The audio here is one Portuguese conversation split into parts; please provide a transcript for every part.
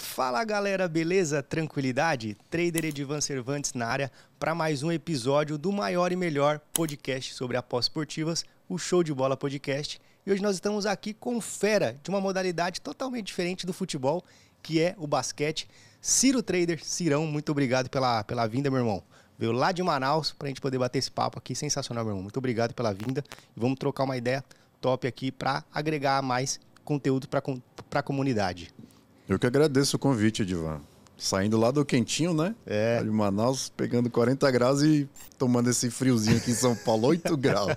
Fala galera, beleza? Tranquilidade? Trader Edivan Cervantes na área para mais um episódio do maior e melhor podcast sobre apostas esportivas, o Show de Bola Podcast. E hoje nós estamos aqui com fera de uma modalidade totalmente diferente do futebol, que é o basquete. Ciro Trader, Cirão, muito obrigado pela, pela vinda, meu irmão. Veio lá de Manaus para a gente poder bater esse papo aqui. Sensacional, meu irmão. Muito obrigado pela vinda. E vamos trocar uma ideia top aqui para agregar mais conteúdo para a comunidade. Eu que agradeço o convite, Edvan. Saindo lá do quentinho, né? É. de Manaus, pegando 40 graus e tomando esse friozinho aqui em São Paulo, 8 graus.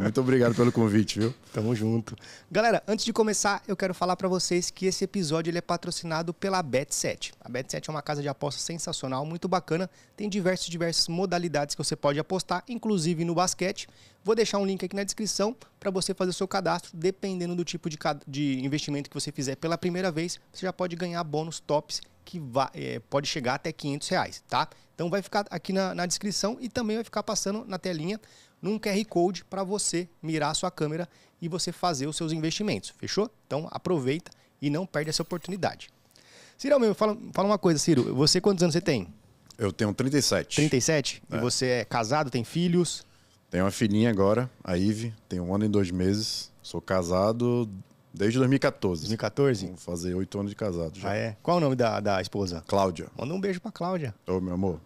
muito obrigado pelo convite, viu? Tamo junto. Galera, antes de começar, eu quero falar para vocês que esse episódio ele é patrocinado pela Bet7. A Bet7 é uma casa de aposta sensacional, muito bacana. Tem diversas, diversas modalidades que você pode apostar, inclusive no basquete. Vou deixar um link aqui na descrição para você fazer o seu cadastro. Dependendo do tipo de, de investimento que você fizer pela primeira vez, você já pode ganhar bônus tops que vai, é, pode chegar até 500 reais, tá? Então vai ficar aqui na, na descrição e também vai ficar passando na telinha num QR Code para você mirar a sua câmera e você fazer os seus investimentos, fechou? Então aproveita e não perde essa oportunidade. Ciro, meu, fala, fala uma coisa, Ciro. Você quantos anos você tem? Eu tenho 37. 37? É. E você é casado, tem filhos? Tenho uma filhinha agora, a Ive, tem um ano e dois meses. Sou casado desde 2014. 2014? Vou fazer oito anos de casado já. Ah, é? Qual é o nome da, da esposa? Cláudia. Manda um beijo pra Cláudia. Ô, meu amor.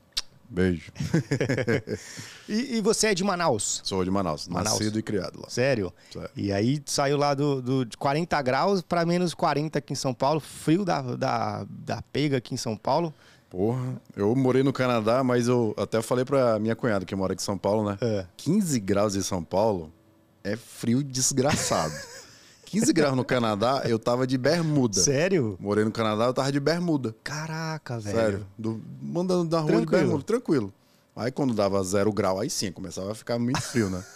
Beijo. e, e, você é de Manaus? Sou de Manaus, Manaus. nascido e criado lá. Sério? Sério. E aí saiu lá do, do de 40 graus para menos 40 aqui em São Paulo, frio da, da, da pega aqui em São Paulo. Porra, eu morei no Canadá, mas eu até falei pra minha cunhada, que mora aqui em São Paulo, né? É. 15 graus em São Paulo é frio desgraçado. 15 graus no Canadá, eu tava de bermuda. Sério? Morei no Canadá, eu tava de bermuda. Caraca, velho. Sério. Do, mandando na rua tranquilo. de bermuda, tranquilo. Aí quando dava zero grau, aí sim, começava a ficar muito frio, né?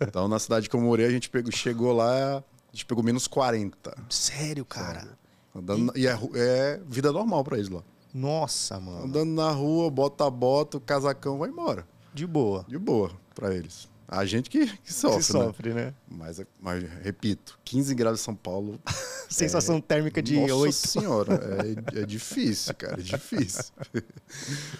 Então na cidade que eu morei, a gente pegou, chegou lá, a gente pegou menos 40. Sério, cara? Sério. Andando, e, e é, é, vida normal pra eles lá. Nossa, mano. Andando na rua, bota a bota, o casacão vai embora. De boa. De boa pra eles. A gente que, que sofre. Que sofre, né? né? Mas, mas, repito, 15 graus em São Paulo. Sensação é, térmica de nossa 8. Nossa senhora, é, é, difícil, cara, é difícil.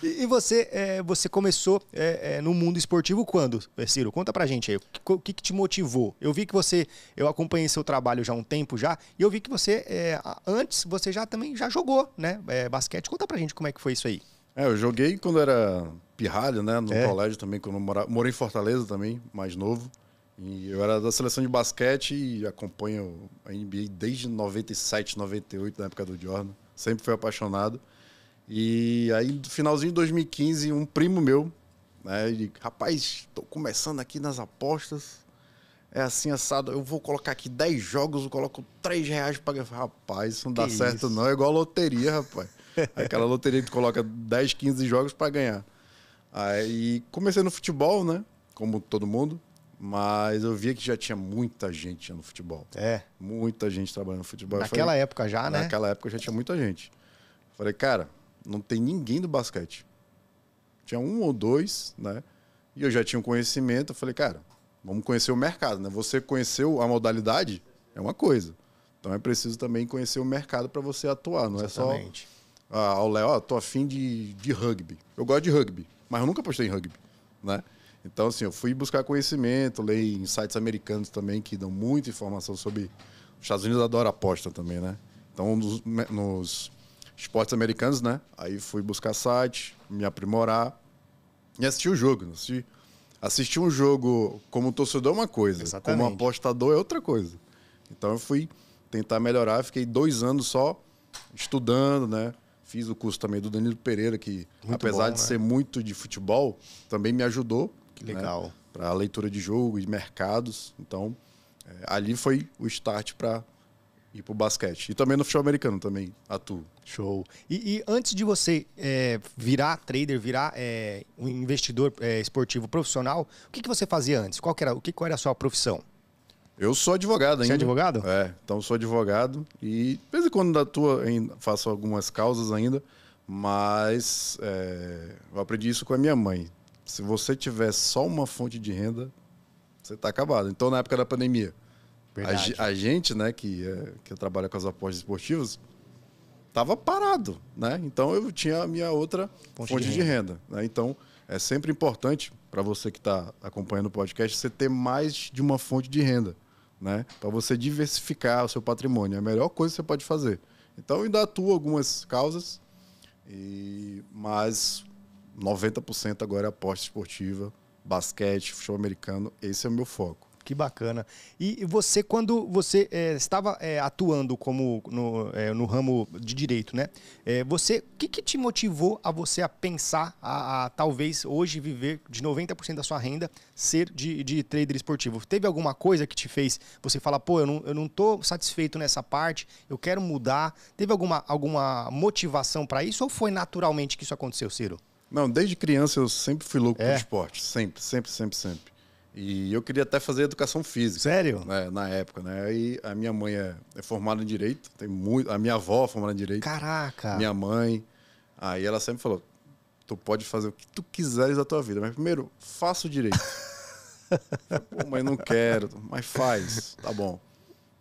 e, e você, é, você começou é, é, no mundo esportivo quando, é, Ciro? Conta pra gente aí. O que, que, te motivou? Eu vi que você. Eu acompanhei seu trabalho já há um tempo já, e eu vi que você, antes, você já também já jogou, né? basquete. Conta pra gente como é que foi isso aí. É, eu joguei quando era pirralho, né? No é. colégio também, quando eu mora Morei em Fortaleza também, mais novo. E eu era da seleção de basquete e acompanho a NBA desde 97, 98, na época do Jordan. Sempre fui apaixonado. E aí, no finalzinho de 2015, um primo meu, né? Ele, rapaz, tô começando aqui nas apostas. É assim, assado. Eu vou colocar aqui 10 jogos, eu coloco 3 reais pra. Rapaz, isso não que dá isso? certo, não. É igual loteria, rapaz. Aquela loteria que tu coloca 10, 15 jogos para ganhar. Aí comecei no futebol, né? Como todo mundo. Mas eu via que já tinha muita gente no futebol. É. Muita gente trabalhando no futebol. Naquela falei, época já, né? Naquela época já tinha muita gente. falei, cara, não tem ninguém do basquete. Tinha um ou dois, né? E eu já tinha um conhecimento. Eu falei, cara, vamos conhecer o mercado, né? Você conheceu a modalidade é uma coisa. Então é preciso também conhecer o mercado para você atuar, não Exatamente. é só ah, ao Léo, ó, tô afim de, de rugby. Eu gosto de rugby, mas eu nunca postei em rugby, né? Então, assim, eu fui buscar conhecimento, leio em sites americanos também que dão muita informação sobre. Os Estados Unidos adoram aposta também, né? Então, nos, nos esportes americanos, né? Aí fui buscar site, me aprimorar e assistir o jogo. Assistir, assistir um jogo como torcedor é uma coisa, Exatamente. como apostador é outra coisa. Então, eu fui tentar melhorar, fiquei dois anos só estudando, né? Fiz o curso também do Danilo Pereira, que muito apesar bom, de né? ser muito de futebol, também me ajudou. Que né, legal. Né? Para a leitura de jogo e mercados. Então, é, ali foi o start para ir para o basquete. E também no futebol americano também atuo. Show. E, e antes de você é, virar trader, virar é, um investidor é, esportivo profissional, o que, que você fazia antes? Qual era, o que, qual era a sua profissão? Eu sou advogado ainda. Você é advogado? É, então sou advogado e de vez em quando da tua faço algumas causas ainda, mas é, eu aprendi isso com a minha mãe. Se você tiver só uma fonte de renda, você está acabado. Então, na época da pandemia, a, a, gente, né, que, é, que trabalha com as apostas esportivas, estava parado, né? Então eu tinha a minha outra fonte, fonte de, de renda. renda né? Então é sempre importante para você que está acompanhando o podcast você ter mais de uma fonte de renda né? Para você diversificar o seu patrimônio. É a melhor coisa que você pode fazer. Então, ainda atuo algumas causas, e mas 90% agora é aposta esportiva, basquete, futebol americano. Esse é o meu foco que bacana. E você, quando você é, estava é, atuando como no, é, no, ramo de direito, né? você, o que, que, te motivou a você a pensar, a, a talvez hoje viver de 90% da sua renda ser de, de trader esportivo? Teve alguma coisa que te fez você falar, pô, eu não, eu não tô satisfeito nessa parte, eu quero mudar? Teve alguma, alguma motivação para isso ou foi naturalmente que isso aconteceu, Ciro? Não, desde criança eu sempre fui louco é. por esporte. Sempre, sempre, sempre, sempre. E eu queria até fazer educação física. Sério? Né, na época, né? E a minha mãe é, é, formada em direito, tem muito, a minha avó é formada em direito. Caraca! Minha mãe. Aí ela sempre falou: "Tu pode fazer o que tu quiseres da tua vida, mas primeiro faça o direito". Pô, mas não quero, mas faz, tá bom.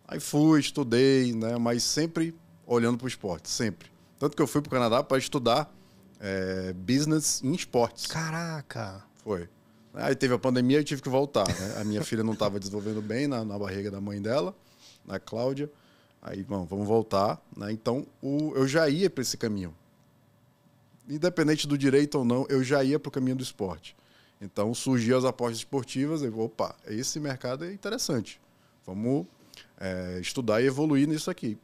Aí fui, estudei, né? Mas sempre olhando para o esporte, sempre. Tanto que eu fui para o Canadá para estudar é, business em esportes. Caraca! Foi. Aí teve a pandemia e tive que voltar. Né? A minha filha não estava desenvolvendo bem na, na, barriga da mãe dela, na Cláudia. Aí, bom, vamos voltar. Né? Então, o, eu já ia para esse caminho. Independente do direito ou não, eu já ia para o caminho do esporte. Então, surgiam as apostas esportivas. Eu, opa, esse mercado é interessante. Vamos é, estudar e evoluir nisso aqui.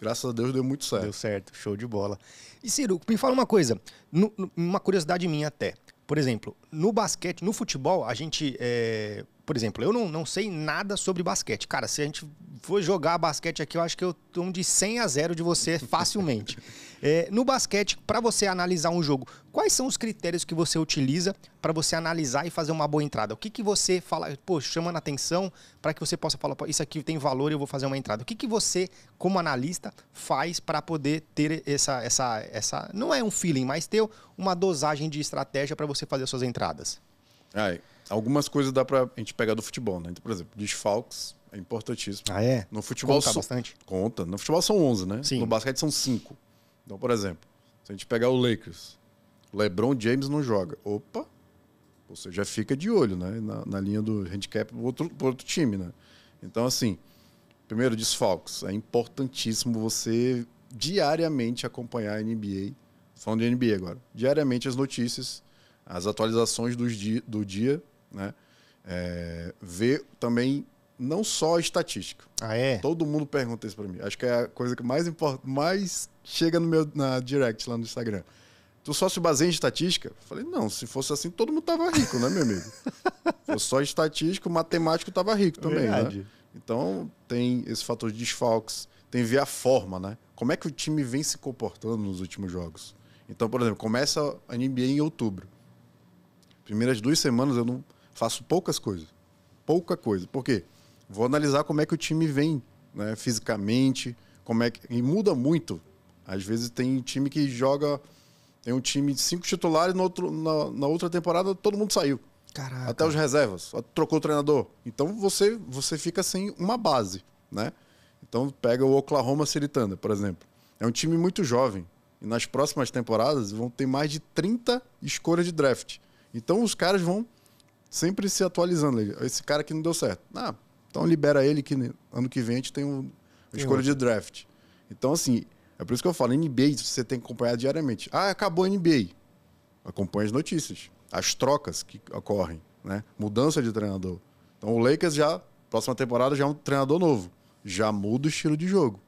Graças a Deus deu muito certo. Deu certo, show de bola. E Ciro, me fala uma coisa, uma curiosidade minha até. Por exemplo, no basquete, no futebol, a gente é, por exemplo, eu não, não sei nada sobre basquete. Cara, se a gente for jogar basquete aqui, eu acho que eu tomo de 100 a 0 de você facilmente. é, no basquete, para você analisar um jogo, quais são os critérios que você utiliza para você analisar e fazer uma boa entrada? O que, que você fala, pô, chamando atenção para que você possa falar, isso aqui tem valor e eu vou fazer uma entrada. O que, que você, como analista, faz para poder ter essa, essa, essa, não é um feeling, mas ter uma dosagem de estratégia para você fazer suas entradas? Aí, algumas coisas dá pra a gente pegar do futebol, né? Então, por exemplo, desfalques é importantíssimo. Ah, é? No futebol conta são, bastante. Conta. No futebol são 11, né? Sim. No basquete são 5. Então, por exemplo, se a gente pegar o Lakers, LeBron James não joga. Opa! Você já fica de olho, né? Na, na linha do handicap pro outro, pro outro time, né? Então, assim, primeiro, desfalques. É importantíssimo você diariamente acompanhar a NBA. Falando de NBA agora. Diariamente as notícias, as atualizações do dia, do dia né? É, ver também não só estatística. Ah, é? Todo mundo pergunta isso para mim. Acho que é a coisa que mais importa, mais chega no meu na direct lá no Instagram. Tu só se baseia em estatística? Falei, não, se fosse assim, todo mundo tava rico, né, meu amigo? se fosse só estatístico, matemático tava rico também, né? Verdade. né? Então, tem esse fator de desfalques, tem ver a forma, né? Como é que o time vem se comportando nos últimos jogos? Então, por exemplo, começa a NBA em outubro. Primeiras duas semanas eu não faço poucas coisas. Pouca coisa. Por quê? Vou analisar como é que o time vem, né, fisicamente, como é que e muda muito. Às vezes tem time que joga tem um time de cinco titulares no outro, na, na outra temporada todo mundo saiu. Caraca. Até os reservas, trocou o treinador. Então você você fica sem uma base, né? Então pega o Oklahoma City Thunder, por exemplo. É um time muito jovem e nas próximas temporadas vão ter mais de 30 escolhas de draft. Então os caras vão sempre se atualizando. Esse cara aqui não deu certo. Ah, então libera ele que ano que vem a gente tem um, uma escolha de draft. Então, assim, é por isso que eu falo, NBA você tem que acompanhar diariamente. Ah, acabou a NBA. Acompanhe as notícias, as trocas que ocorrem, né? Mudança de treinador. Então o Lakers já, próxima temporada, já é um treinador novo. Já muda o estilo de jogo,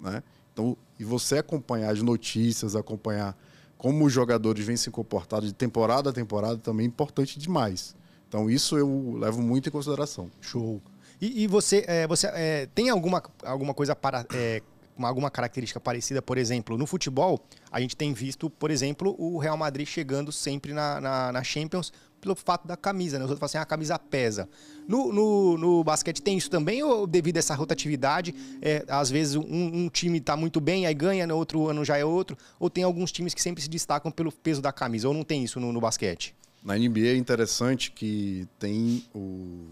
né? Então, e você acompanhar as notícias, acompanhar como os jogadores vêm se comportando de temporada a temporada também é importante demais. Então isso eu levo muito em consideração. Show. E, e você, é, você é, tem alguma, alguma coisa para é, uma, alguma característica parecida, por exemplo, no futebol, a gente tem visto, por exemplo, o Real Madrid chegando sempre na, na, na Champions pelo fato da camisa, né? Os outros falam assim, ah, a camisa pesa. No, no, no, basquete tem isso também, ou devido a essa rotatividade, é, às vezes um, um time está muito bem, aí ganha, no outro ano já é outro, ou tem alguns times que sempre se destacam pelo peso da camisa, ou não tem isso no, no basquete? Na NBA é interessante que tem o,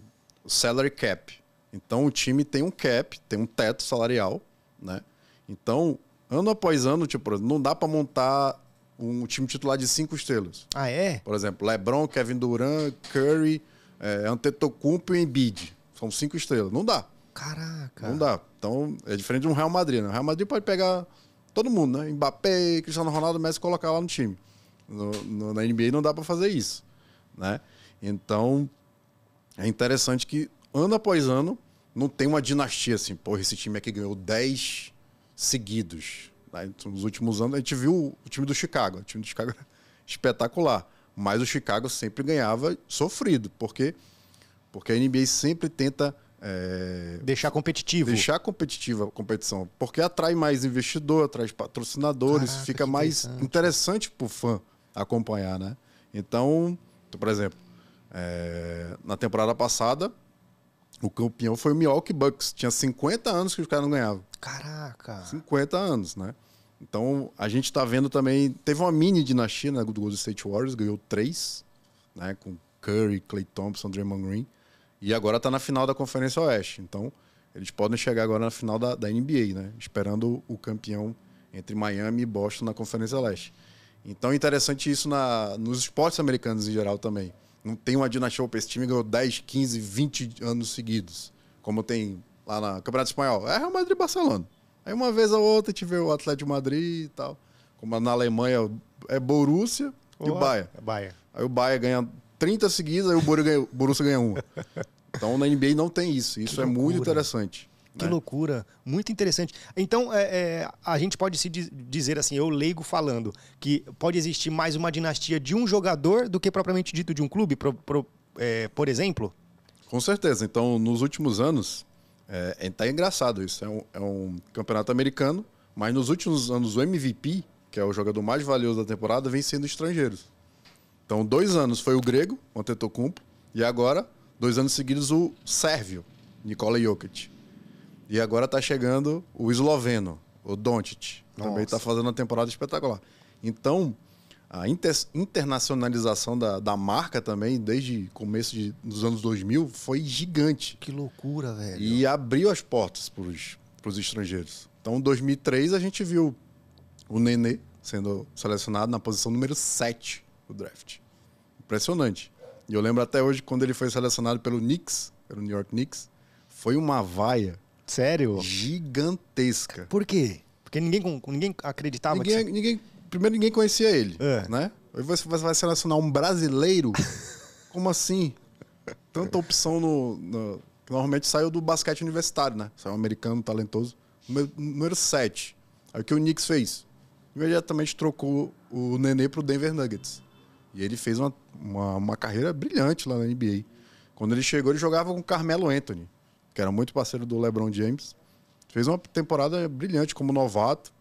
salary cap. Então o time tem um cap, tem um teto salarial, né? Então, ano após ano, tipo, não dá para montar um time titular de cinco estrelas. Ah, é? Por exemplo, LeBron, Kevin Durant, Curry, é, Antetokounmpo e Embiid. São cinco estrelas. Não dá. Caraca. Não dá. Então, é diferente de um Real Madrid, né? O Real Madrid pode pegar todo mundo, né? Mbappé, Cristiano Ronaldo, Messi colocar lá no time. No, no, na NBA não dá para fazer isso, né? Então é interessante que ano após ano não tem uma dinastia assim, porra, esse time aqui ganhou 10 seguidos. Né? Então, nos últimos anos a gente viu o time do Chicago, o time do Chicago era espetacular, mas o Chicago sempre ganhava sofrido, porque porque a NBA sempre tenta é... deixar competitivo. Deixar competitiva a competição. Porque atrai mais investidor, atrai patrocinadores, Caraca, fica mais interessante para o fã acompanhar, né? Então, então, por exemplo, é, na temporada passada, o campeão foi o Milwaukee Bucks. Tinha 50 anos que os caras não ganhavam. Caraca! 50 anos, né? Então, a gente está vendo também... Teve uma mini dinastia né, do Golden State Warriors, ganhou três, né? Com Curry, Clay Thompson, Draymond Green. E agora está na final da Conferência Oeste. Então, eles podem chegar agora na final da, da NBA, né? Esperando o campeão entre Miami e Boston na Conferência Leste. Então é interessante isso na, nos esportes americanos em geral também. Não tem uma dinastia para esse time ganhou 10, 15, 20 anos seguidos, como tem lá na Campeonato Espanhol. É Real Madrid e Barcelona. Aí uma vez a outra vê o Atlético Madrid e tal. Como na Alemanha é Borussia oh, e o Bahia. Bahia. Aí o Bahia ganha 30 seguidas, aí o Borussia ganha, Borussia ganha uma. Então na NBA não tem isso. Isso que é loucura. muito interessante. Que é. loucura, muito interessante. Então, é, é, a gente pode se dizer assim, eu leigo falando, que pode existir mais uma dinastia de um jogador do que propriamente dito de um clube, pro, pro, é, por exemplo? Com certeza. Então, nos últimos anos, é, é tá engraçado isso. Um, é um, campeonato americano, mas nos últimos anos o MVP, que é o jogador mais valioso da temporada, vem sendo estrangeiros. Então, dois anos foi o grego, o Antetokounmpo, e agora, dois anos seguidos, o sérvio, Nikola Jokic. E agora está chegando o esloveno, o Doncic. Também está fazendo uma temporada espetacular. Então, a inter internacionalização da, da marca também, desde começo de, dos anos 2000, foi gigante. Que loucura, velho. E abriu as portas para os estrangeiros. Então, em 2003, a gente viu o Nenê sendo selecionado na posição número 7 do draft. Impressionante. E eu lembro até hoje, quando ele foi selecionado pelo Knicks, pelo New York Knicks, foi uma vaia Sério? Gigantesca. Por quê? Porque ninguém, ninguém acreditava ninguém, que você... ninguém, Primeiro, ninguém conhecia ele, é. né? Aí você vai selecionar um brasileiro? Como assim? Tanta opção no, no... Normalmente saiu do basquete universitário, né? Saiu um americano talentoso. Número, número 7. Aí o que o Knicks fez? Imediatamente trocou o Nenê pro Denver Nuggets. E ele fez uma, uma, uma carreira brilhante lá na NBA. Quando ele chegou, ele jogava com o Carmelo Anthony que era muito parceiro do LeBron James. Fez uma temporada brilhante como novato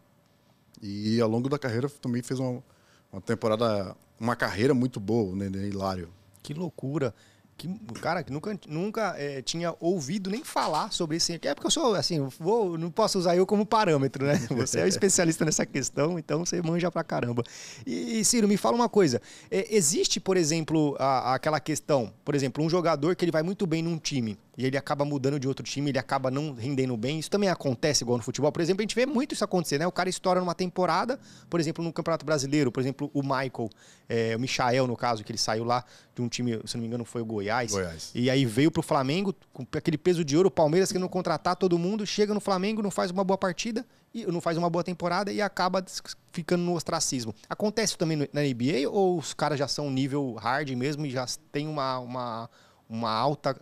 e ao longo da carreira também fez uma, uma temporada, uma carreira muito boa, o Nenê Hilário. Que loucura! Que, cara, que nunca, nunca é, tinha ouvido nem falar sobre isso. É porque eu sou, assim, vou, não posso usar eu como parâmetro, né? Você é especialista nessa questão, então você manja pra caramba. E, Ciro, me fala uma coisa. É, existe, por exemplo, a, aquela questão, por exemplo, um jogador que ele vai muito bem num time e ele acaba mudando de outro time, ele acaba não rendendo bem. Isso também acontece igual no futebol. Por exemplo, a gente vê muito isso acontecer, né? O cara estoura numa temporada, por exemplo, no Campeonato Brasileiro, por exemplo, o Michael, é, o Michael, no caso, que ele saiu lá de um time, se não me engano, foi o Goiás. Goiás. E aí veio pro Flamengo com aquele peso de ouro, o Palmeiras querendo contratar todo mundo, chega no Flamengo, não faz uma boa partida, e não faz uma boa temporada e acaba ficando no ostracismo. Acontece também na NBA ou os caras já são nível hard mesmo e já tem uma, uma uma alta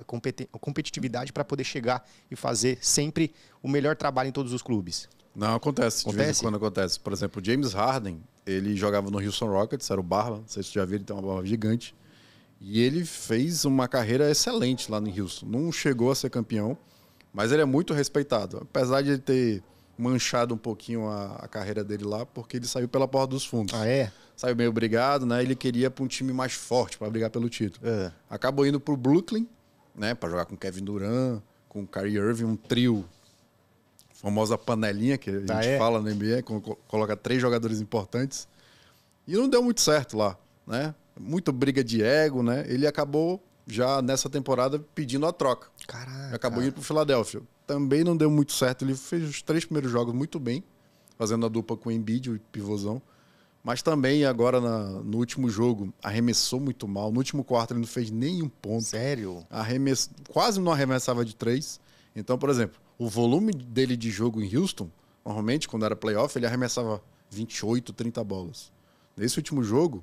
competitividade para poder chegar e fazer sempre o melhor trabalho em todos os clubes. Não, acontece. acontece. De vez em quando acontece. Por exemplo, James Harden, ele jogava no Houston Rockets, era o barba, não sei se você já viu, ele tem uma barba gigante. E ele fez uma carreira excelente lá no Houston. Não chegou a ser campeão, mas ele é muito respeitado. Apesar de ele ter manchado um pouquinho a, a carreira dele lá, porque ele saiu pela porta dos fundos. Ah, é? saiu meio obrigado, né? Ele queria para um time mais forte para brigar pelo título. É. Acabou indo para o Brooklyn, né? Para jogar com Kevin Durant, com Kyrie Irving, um trio, famosa panelinha que a gente ah, é? fala no NBA, coloca três jogadores importantes e não deu muito certo lá, né? Muita briga de ego, né? Ele acabou já nessa temporada pedindo a troca. Caraca. Acabou indo para Filadélfia. Também não deu muito certo. Ele fez os três primeiros jogos muito bem, fazendo a dupla com o Embiid, o pivôzão. Mas também agora na, no último jogo arremessou muito mal. No último quarto ele não fez nenhum ponto. Sério? Arremess... Quase não arremessava de três. Então, por exemplo, o volume dele de jogo em Houston, normalmente quando era playoff, ele arremessava 28, 30 bolas. Nesse último jogo,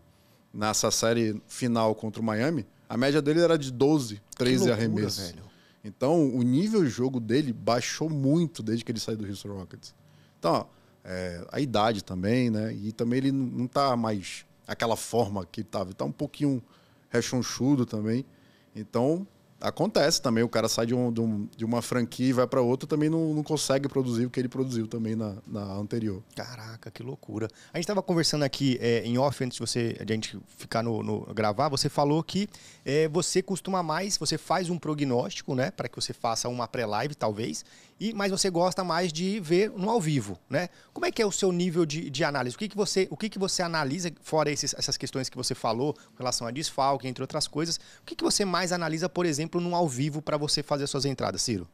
nessa série final contra o Miami, a média dele era de 12, 13 loucura, arremessos. Velho. Então, o nível de jogo dele baixou muito desde que ele saiu do Houston Rockets. Então, ó, é, a idade também, né? E também ele não tá mais aquela forma que estava, tá um pouquinho rechonchudo também. Então, acontece também, o cara sai de, um, de, um, de uma franquia e vai para outra, também não, não, consegue produzir o que ele produziu também na, na anterior. Caraca, que loucura. A gente estava conversando aqui é, em off, antes de você de a gente ficar no, no gravar, você falou que é, você costuma mais, você faz um prognóstico, né, para que você faça uma pré-live, talvez, e mas você gosta mais de ver no ao vivo, né? Como é que é o seu nível de, de análise? O que, que você o que, que você analisa fora esses, essas questões que você falou com relação a desfalque, entre outras coisas? O que, que você mais analisa, por exemplo, no ao vivo para você fazer suas entradas, Ciro?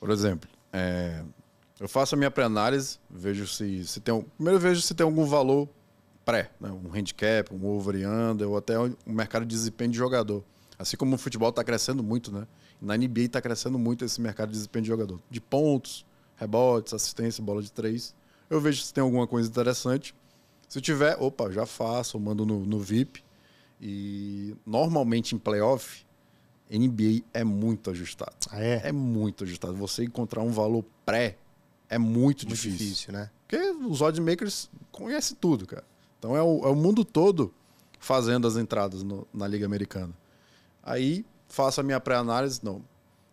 Por exemplo, é, eu faço a minha pré-análise, vejo se, se tem um, primeiro vejo se tem algum valor pré, né? um handicap, um over under ou até um mercado de desempenho de jogador. Assim como o futebol está crescendo muito, né? Na NBA está crescendo muito esse mercado de desempenho de jogador. De pontos, rebotes, assistência, bola de três. Eu vejo se tem alguma coisa interessante. Se tiver, opa, já faço, mando no, no VIP. E normalmente em playoff, NBA é muito ajustado. Ah, é? é? muito ajustado. Você encontrar um valor pré é muito, muito difícil. difícil, né? Porque os oddmakers conhecem tudo, cara. Então é o, é o mundo todo fazendo as entradas no, na Liga Americana. Aí faço a minha pré-análise. Não.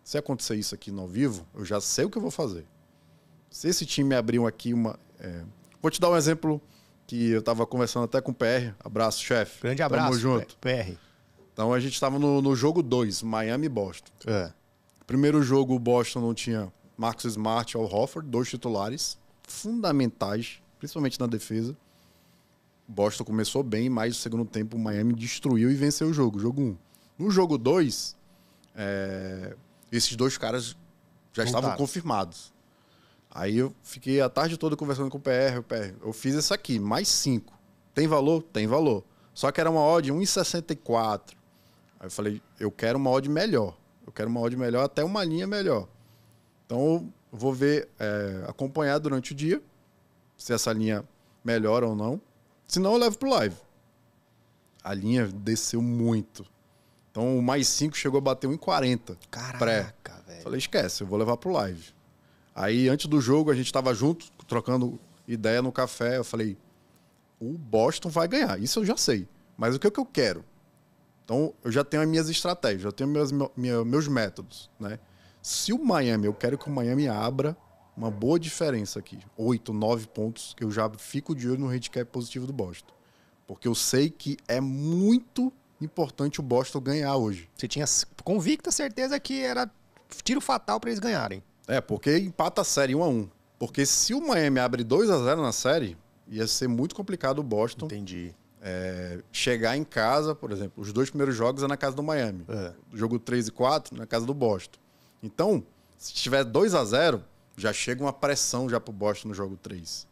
Se acontecer isso aqui no ao vivo, eu já sei o que eu vou fazer. Se esse time abrir aqui uma. É... Vou te dar um exemplo que eu estava conversando até com o PR. Abraço, chefe. Grande abraço. Tamo junto. PR. Então a gente estava no, no, jogo 2, Miami Boston. É. Primeiro jogo, o Boston não tinha Marcos Smart ou Hofford, dois titulares fundamentais, principalmente na defesa. Boston começou bem, mas no segundo tempo o Miami destruiu e venceu o jogo, jogo 1. Um. No jogo 2, é, esses dois caras já Voltaram. estavam confirmados. Aí eu fiquei a tarde toda conversando com o PR, o PR, eu fiz isso aqui, mais 5. Tem valor? Tem valor. Só que era uma odd 1,64. Aí eu falei, eu quero uma odd melhor. Eu quero uma odd melhor, até uma linha melhor. Então eu vou ver, é, acompanhar durante o dia, se essa linha melhora ou não. Se não, eu levo pro live. A linha desceu muito. Então o mais 5 chegou a bater 1,40. Caraca, pré. velho. Falei, esquece, eu vou levar pro live. Aí antes do jogo a gente tava junto, trocando ideia no café. Eu falei, o Boston vai ganhar, isso eu já sei. Mas o que é que eu quero? Então eu já tenho as minhas estratégias, eu tenho meus, meus métodos, né? Se o Miami, eu quero que o Miami abra uma boa diferença aqui, oito, nove pontos, que eu já fico de olho no handicap positivo do Boston. Porque eu sei que é muito importante o Boston ganhar hoje. Você tinha convicta certeza que era tiro fatal para eles ganharem. É, porque empata a série 1 a 1 Porque se o Miami abre 2 a 0 na série, ia ser muito complicado o Boston. Entendi. É, chegar em casa, por exemplo, os dois primeiros jogos é na casa do Miami. É. Jogo 3 e 4 na casa do Boston. Então, se tiver 2 a 0 já chega uma pressão já pro Boston no jogo 3.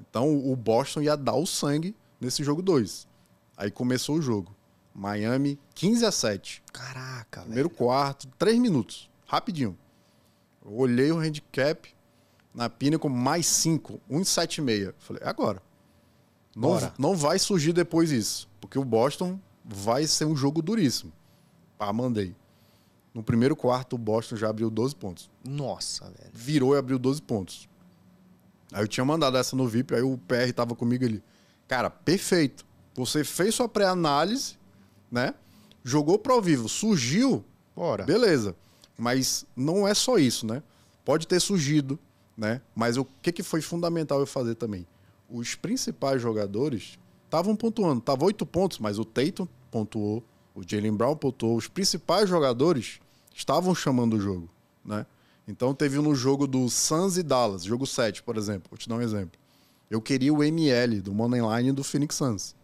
Então, o Boston ia dar o sangue nesse jogo 2. Aí começou o jogo. Miami 15 a 7. Caraca, Primeiro velho. quarto, três minutos, rapidinho. Eu olhei o handicap na Pinnacle mais 5, 1,76. Falei, é agora. Não, não vai surgir depois isso, porque o Boston vai ser um jogo duríssimo. Ah mandei. No primeiro quarto, o Boston já abriu 12 pontos. Nossa, velho. Virou e abriu 12 pontos. Aí eu tinha mandado essa no VIP, aí o PR tava comigo ali. Cara, perfeito. Você fez sua pré-análise né? Jogou para o vivo, surgiu, Bora. beleza. Mas não é só isso, né? Pode ter surgido, né? Mas o que, que foi fundamental eu fazer também? Os principais jogadores estavam pontuando, tava oito pontos, mas o Tatum pontuou, o Jalen Brown pontuou, os principais jogadores estavam chamando o jogo, né? Então teve no jogo do Suns e Dallas, jogo 7, por exemplo, vou te dar um exemplo. Eu queria o ML do Moneyline do Phoenix Suns.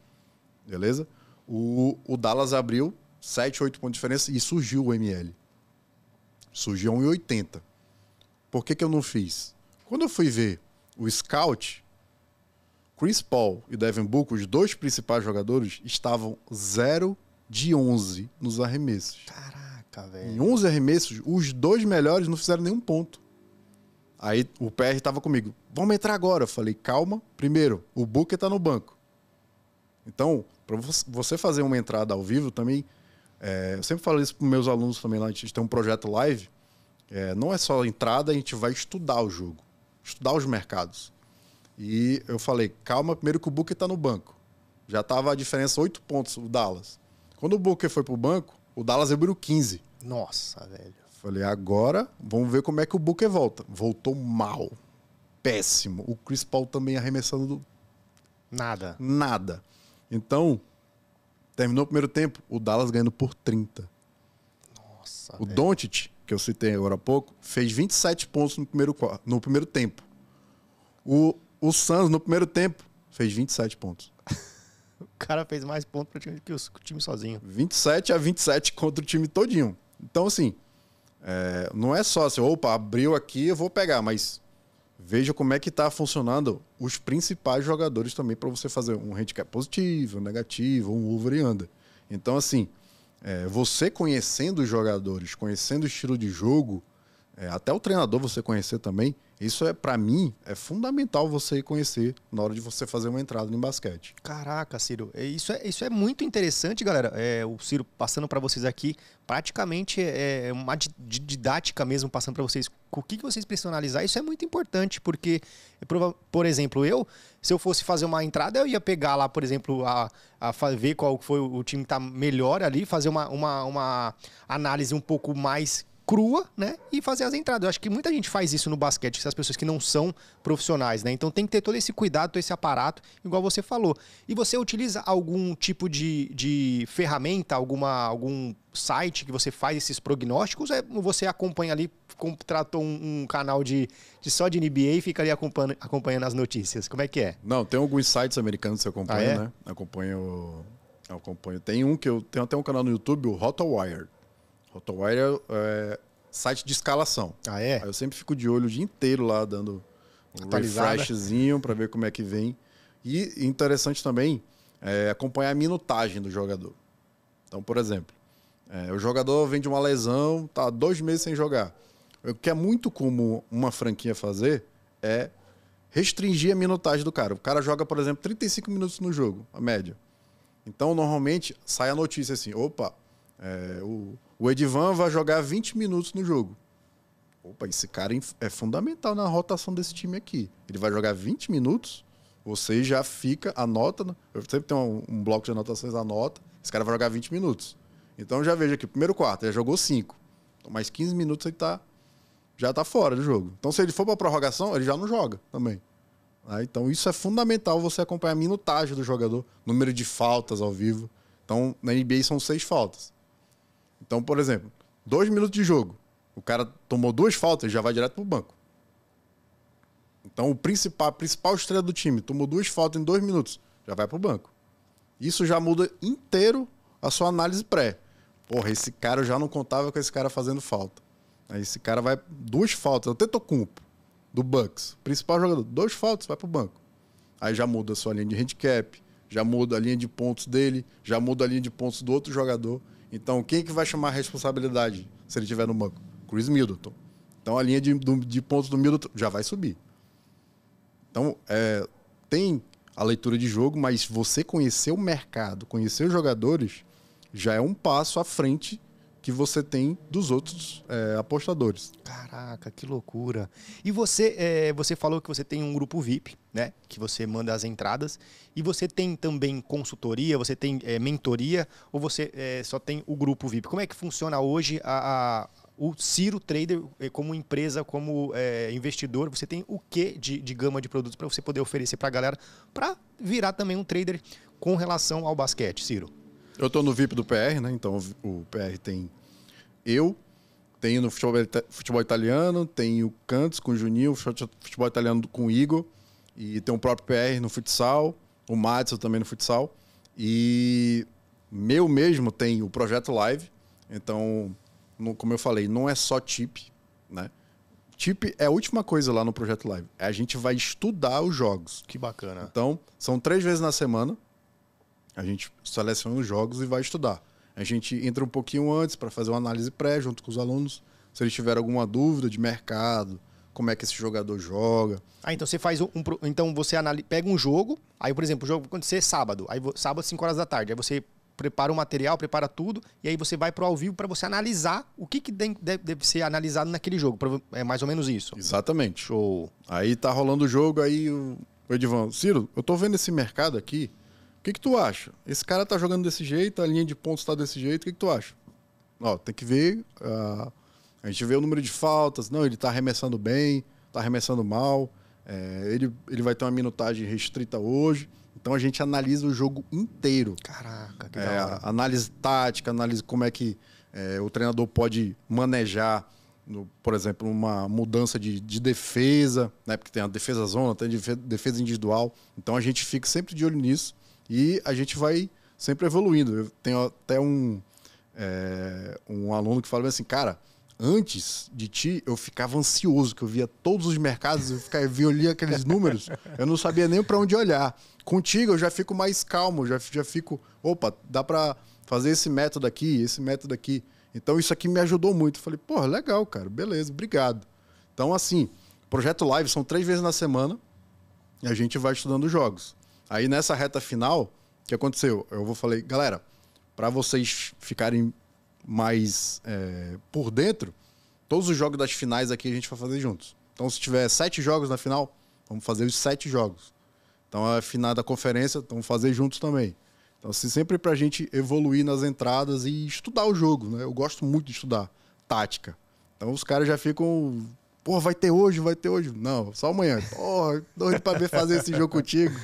Beleza? o, o Dallas abriu 7, 8 pontos de diferença e surgiu o ML. Surgiu 1,80. Por que, que eu não fiz? Quando eu fui ver o scout, Chris Paul e Devin Booker, os dois principais jogadores, estavam 0 de 11 nos arremessos. Caraca, velho. Em 11 arremessos, os dois melhores não fizeram nenhum ponto. Aí o PR estava comigo. Vamos entrar agora. Eu falei, calma. Primeiro, o Booker está no banco. Então, para você fazer uma entrada ao vivo também, é, eu sempre falo isso para meus alunos também lá, a gente tem um projeto live, é, não é só a entrada, a gente vai estudar o jogo, estudar os mercados. E eu falei, calma, primeiro que o Booker está no banco. Já estava a diferença 8 pontos, o Dallas. Quando o Booker foi para o banco, o Dallas abriu 15. Nossa, velho. Falei, agora vamos ver como é que o Booker volta. Voltou mal. Péssimo. O Chris Paul também arremessando Nada. Nada. Então, terminou o primeiro tempo, o Dallas ganhando por 30. Nossa. O Doncic, que eu citei agora há pouco, fez 27 pontos no primeiro, no primeiro tempo. O, o Suns, no primeiro tempo, fez 27 pontos. o cara fez mais pontos praticamente que o time sozinho. 27 a 27 contra o time todinho. Então, assim, é, não é só assim, opa, abriu aqui, eu vou pegar, mas veja como é que está funcionando os principais jogadores também para você fazer um handicap positivo, um negativo, um over e under. Então, assim, é, você conhecendo os jogadores, conhecendo o estilo de jogo, é, até o treinador você conhecer também. Isso é para mim é fundamental você conhecer na hora de você fazer uma entrada em basquete. Caraca, Ciro, é, isso é, isso é muito interessante, galera. É, o Ciro passando para vocês aqui, praticamente é, é uma didática mesmo passando para vocês o que, que vocês precisam analisar. Isso é muito importante porque, é, por exemplo, eu se eu fosse fazer uma entrada eu ia pegar lá, por exemplo, a, a ver qual foi o time que tá melhor ali, fazer uma, uma, uma análise um pouco mais crua, né? E fazer as entradas. Eu acho que muita gente faz isso no basquete, essas pessoas que não são profissionais, né? Então tem que ter todo esse cuidado, todo esse aparato, igual você falou. E você utiliza algum tipo de, de ferramenta, alguma, algum site que você faz esses prognósticos? Ou é, você acompanha ali, contratou um, um canal de, de, só de NBA e fica ali acompanhando, acompanhando, as notícias? Como é que é? Não, tem alguns sites americanos que você acompanha, ah, é? né? Acompanho, acompanho. Tem um que eu tenho até um canal no YouTube, o Hotwire. O é, é site de escalação. Ah, é? Aí eu sempre fico de olho o dia inteiro lá, dando um refreshzinho para ver como é que vem. E interessante também é, acompanhar a minutagem do jogador. Então, por exemplo, é, o jogador vem de uma lesão, tá dois meses sem jogar. O que é muito comum uma franquia fazer é restringir a minutagem do cara. O cara joga, por exemplo, 35 minutos no jogo, a média. Então, normalmente, sai a notícia assim: opa, é, o o Edvan vai jogar 20 minutos no jogo. Opa, esse cara é, é fundamental na rotação desse time aqui. Ele vai jogar 20 minutos, você já fica, anota. Eu sempre tenho um, um bloco de anotações, anota. Esse cara vai jogar 20 minutos. Então já vejo aqui, primeiro quarto, ele jogou 5. Então, mais 15 minutos ele tá, já tá fora do jogo. Então se ele for para prorrogação, ele já não joga também. então isso é fundamental você acompanhar a minutagem do jogador, número de faltas ao vivo. Então na NBA são seis faltas. Então, por exemplo, dois minutos de jogo, o cara tomou duas faltas, já vai direto pro banco. Então, o principal, a principal estrela do time tomou duas faltas em dois minutos, já vai pro banco. Isso já muda inteiro a sua análise pré. Porra, esse cara eu já não contava com esse cara fazendo falta. Aí esse cara vai duas faltas, até cumpo do Bucks, principal jogador, duas faltas, vai pro banco. Aí já muda a sua linha de handicap, já muda a linha de pontos dele, já muda a linha de pontos do outro jogador. Então, quem que vai chamar a responsabilidade se ele estiver no banco? Chris Middleton. Então, a linha de, de pontos do Middleton já vai subir. Então, é, tem a leitura de jogo, mas você conhecer o mercado, conhecer os jogadores, já é um passo à frente que você tem dos outros é, apostadores. Caraca, que loucura! E você, é, você falou que você tem um grupo VIP, né? Que você manda as entradas. E você tem também consultoria, você tem é, mentoria, ou você é, só tem o grupo VIP? Como é que funciona hoje a, a o Ciro Trader, é, como empresa, como é, investidor, você tem o que de, de gama de produtos para você poder oferecer para a galera para virar também um trader com relação ao basquete, Ciro? Eu estou no VIP do PR, né? Então o PR tem eu, tenho no futebol, futebol italiano, tenho Cantos com o Juninho, futebol italiano com o Igor, e tem o próprio PR no futsal, o Madison também no futsal. E meu mesmo tem o projeto live. Então, como eu falei, não é só tip, né? Tip é a última coisa lá no projeto live. É a gente vai estudar os jogos. Que bacana. Então, são três vezes na semana. A gente seleciona os jogos e vai estudar. A gente entra um pouquinho antes para fazer uma análise pré junto com os alunos, se eles tiverem alguma dúvida de mercado, como é que esse jogador joga. Ah, então você faz um, então você analisa, pega um jogo, aí por exemplo, o jogo acontecer sábado, aí sábado 5 horas da tarde, aí você prepara o material, prepara tudo e aí você vai pro ao vivo para você analisar o que, que deve, deve, ser analisado naquele jogo, é mais ou menos isso. Exatamente. Show. Aí tá rolando o jogo, aí o Edivan, Ciro, eu tô vendo esse mercado aqui, que, que tu acha? Esse cara tá jogando desse jeito, a linha de pontos tá desse jeito, o que, que tu acha? Ó, tem que ver. Uh, a gente vê o número de faltas. Não, ele tá arremessando bem, tá arremessando mal. É, ele, ele vai ter uma minutagem restrita hoje. Então a gente analisa o jogo inteiro. Caraca, que é, da hora. Análise tática, análise como é que é, o treinador pode manejar, no, por exemplo, uma mudança de, de, defesa, né? Porque tem a defesa zona, tem a defesa individual. Então a gente fica sempre de olho nisso e a gente vai sempre evoluindo. Eu tenho até um, é, um aluno que fala assim, cara, antes de ti, eu ficava ansioso, que eu via todos os mercados, eu, ficava, eu via aqueles números, eu não sabia nem para onde olhar. Contigo, eu já fico mais calmo, já, já fico, opa, dá para fazer esse método aqui, esse método aqui. Então, isso aqui me ajudou muito. Eu falei, porra, legal, cara, beleza, obrigado. Então, assim, projeto live são três vezes na semana e a gente vai estudando jogos. Aí nessa reta final, o que aconteceu? Eu vou falei, galera, para vocês ficarem mais é, por dentro, todos os jogos das finais aqui a gente vai fazer juntos. Então, se tiver sete jogos na final, vamos fazer os sete jogos. Então, a final da conferência, vamos fazer juntos também. Então, assim, sempre pra gente evoluir nas entradas e estudar o jogo, né? Eu gosto muito de estudar tática. Então, os caras já ficam pô, vai ter hoje, vai ter hoje. Não, só amanhã. Porra, doido pra ver fazer esse jogo contigo.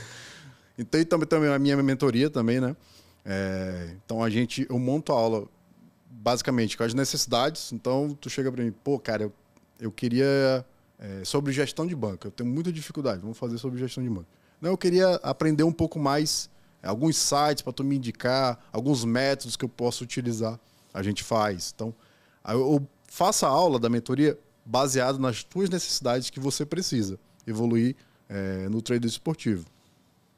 Então, e também, também a minha mentoria também, né? É, então a gente, eu monto a aula basicamente com as necessidades. Então tu chega para mim, pô, cara, eu, eu queria é, sobre gestão de banco. Eu tenho muita dificuldade. Vamos fazer sobre gestão de banco. Não, eu queria aprender um pouco mais é, alguns sites para tu me indicar, alguns métodos que eu posso utilizar. A gente faz. Então eu faço a aula da mentoria baseado nas tuas necessidades que você precisa evoluir é, no trader esportivo.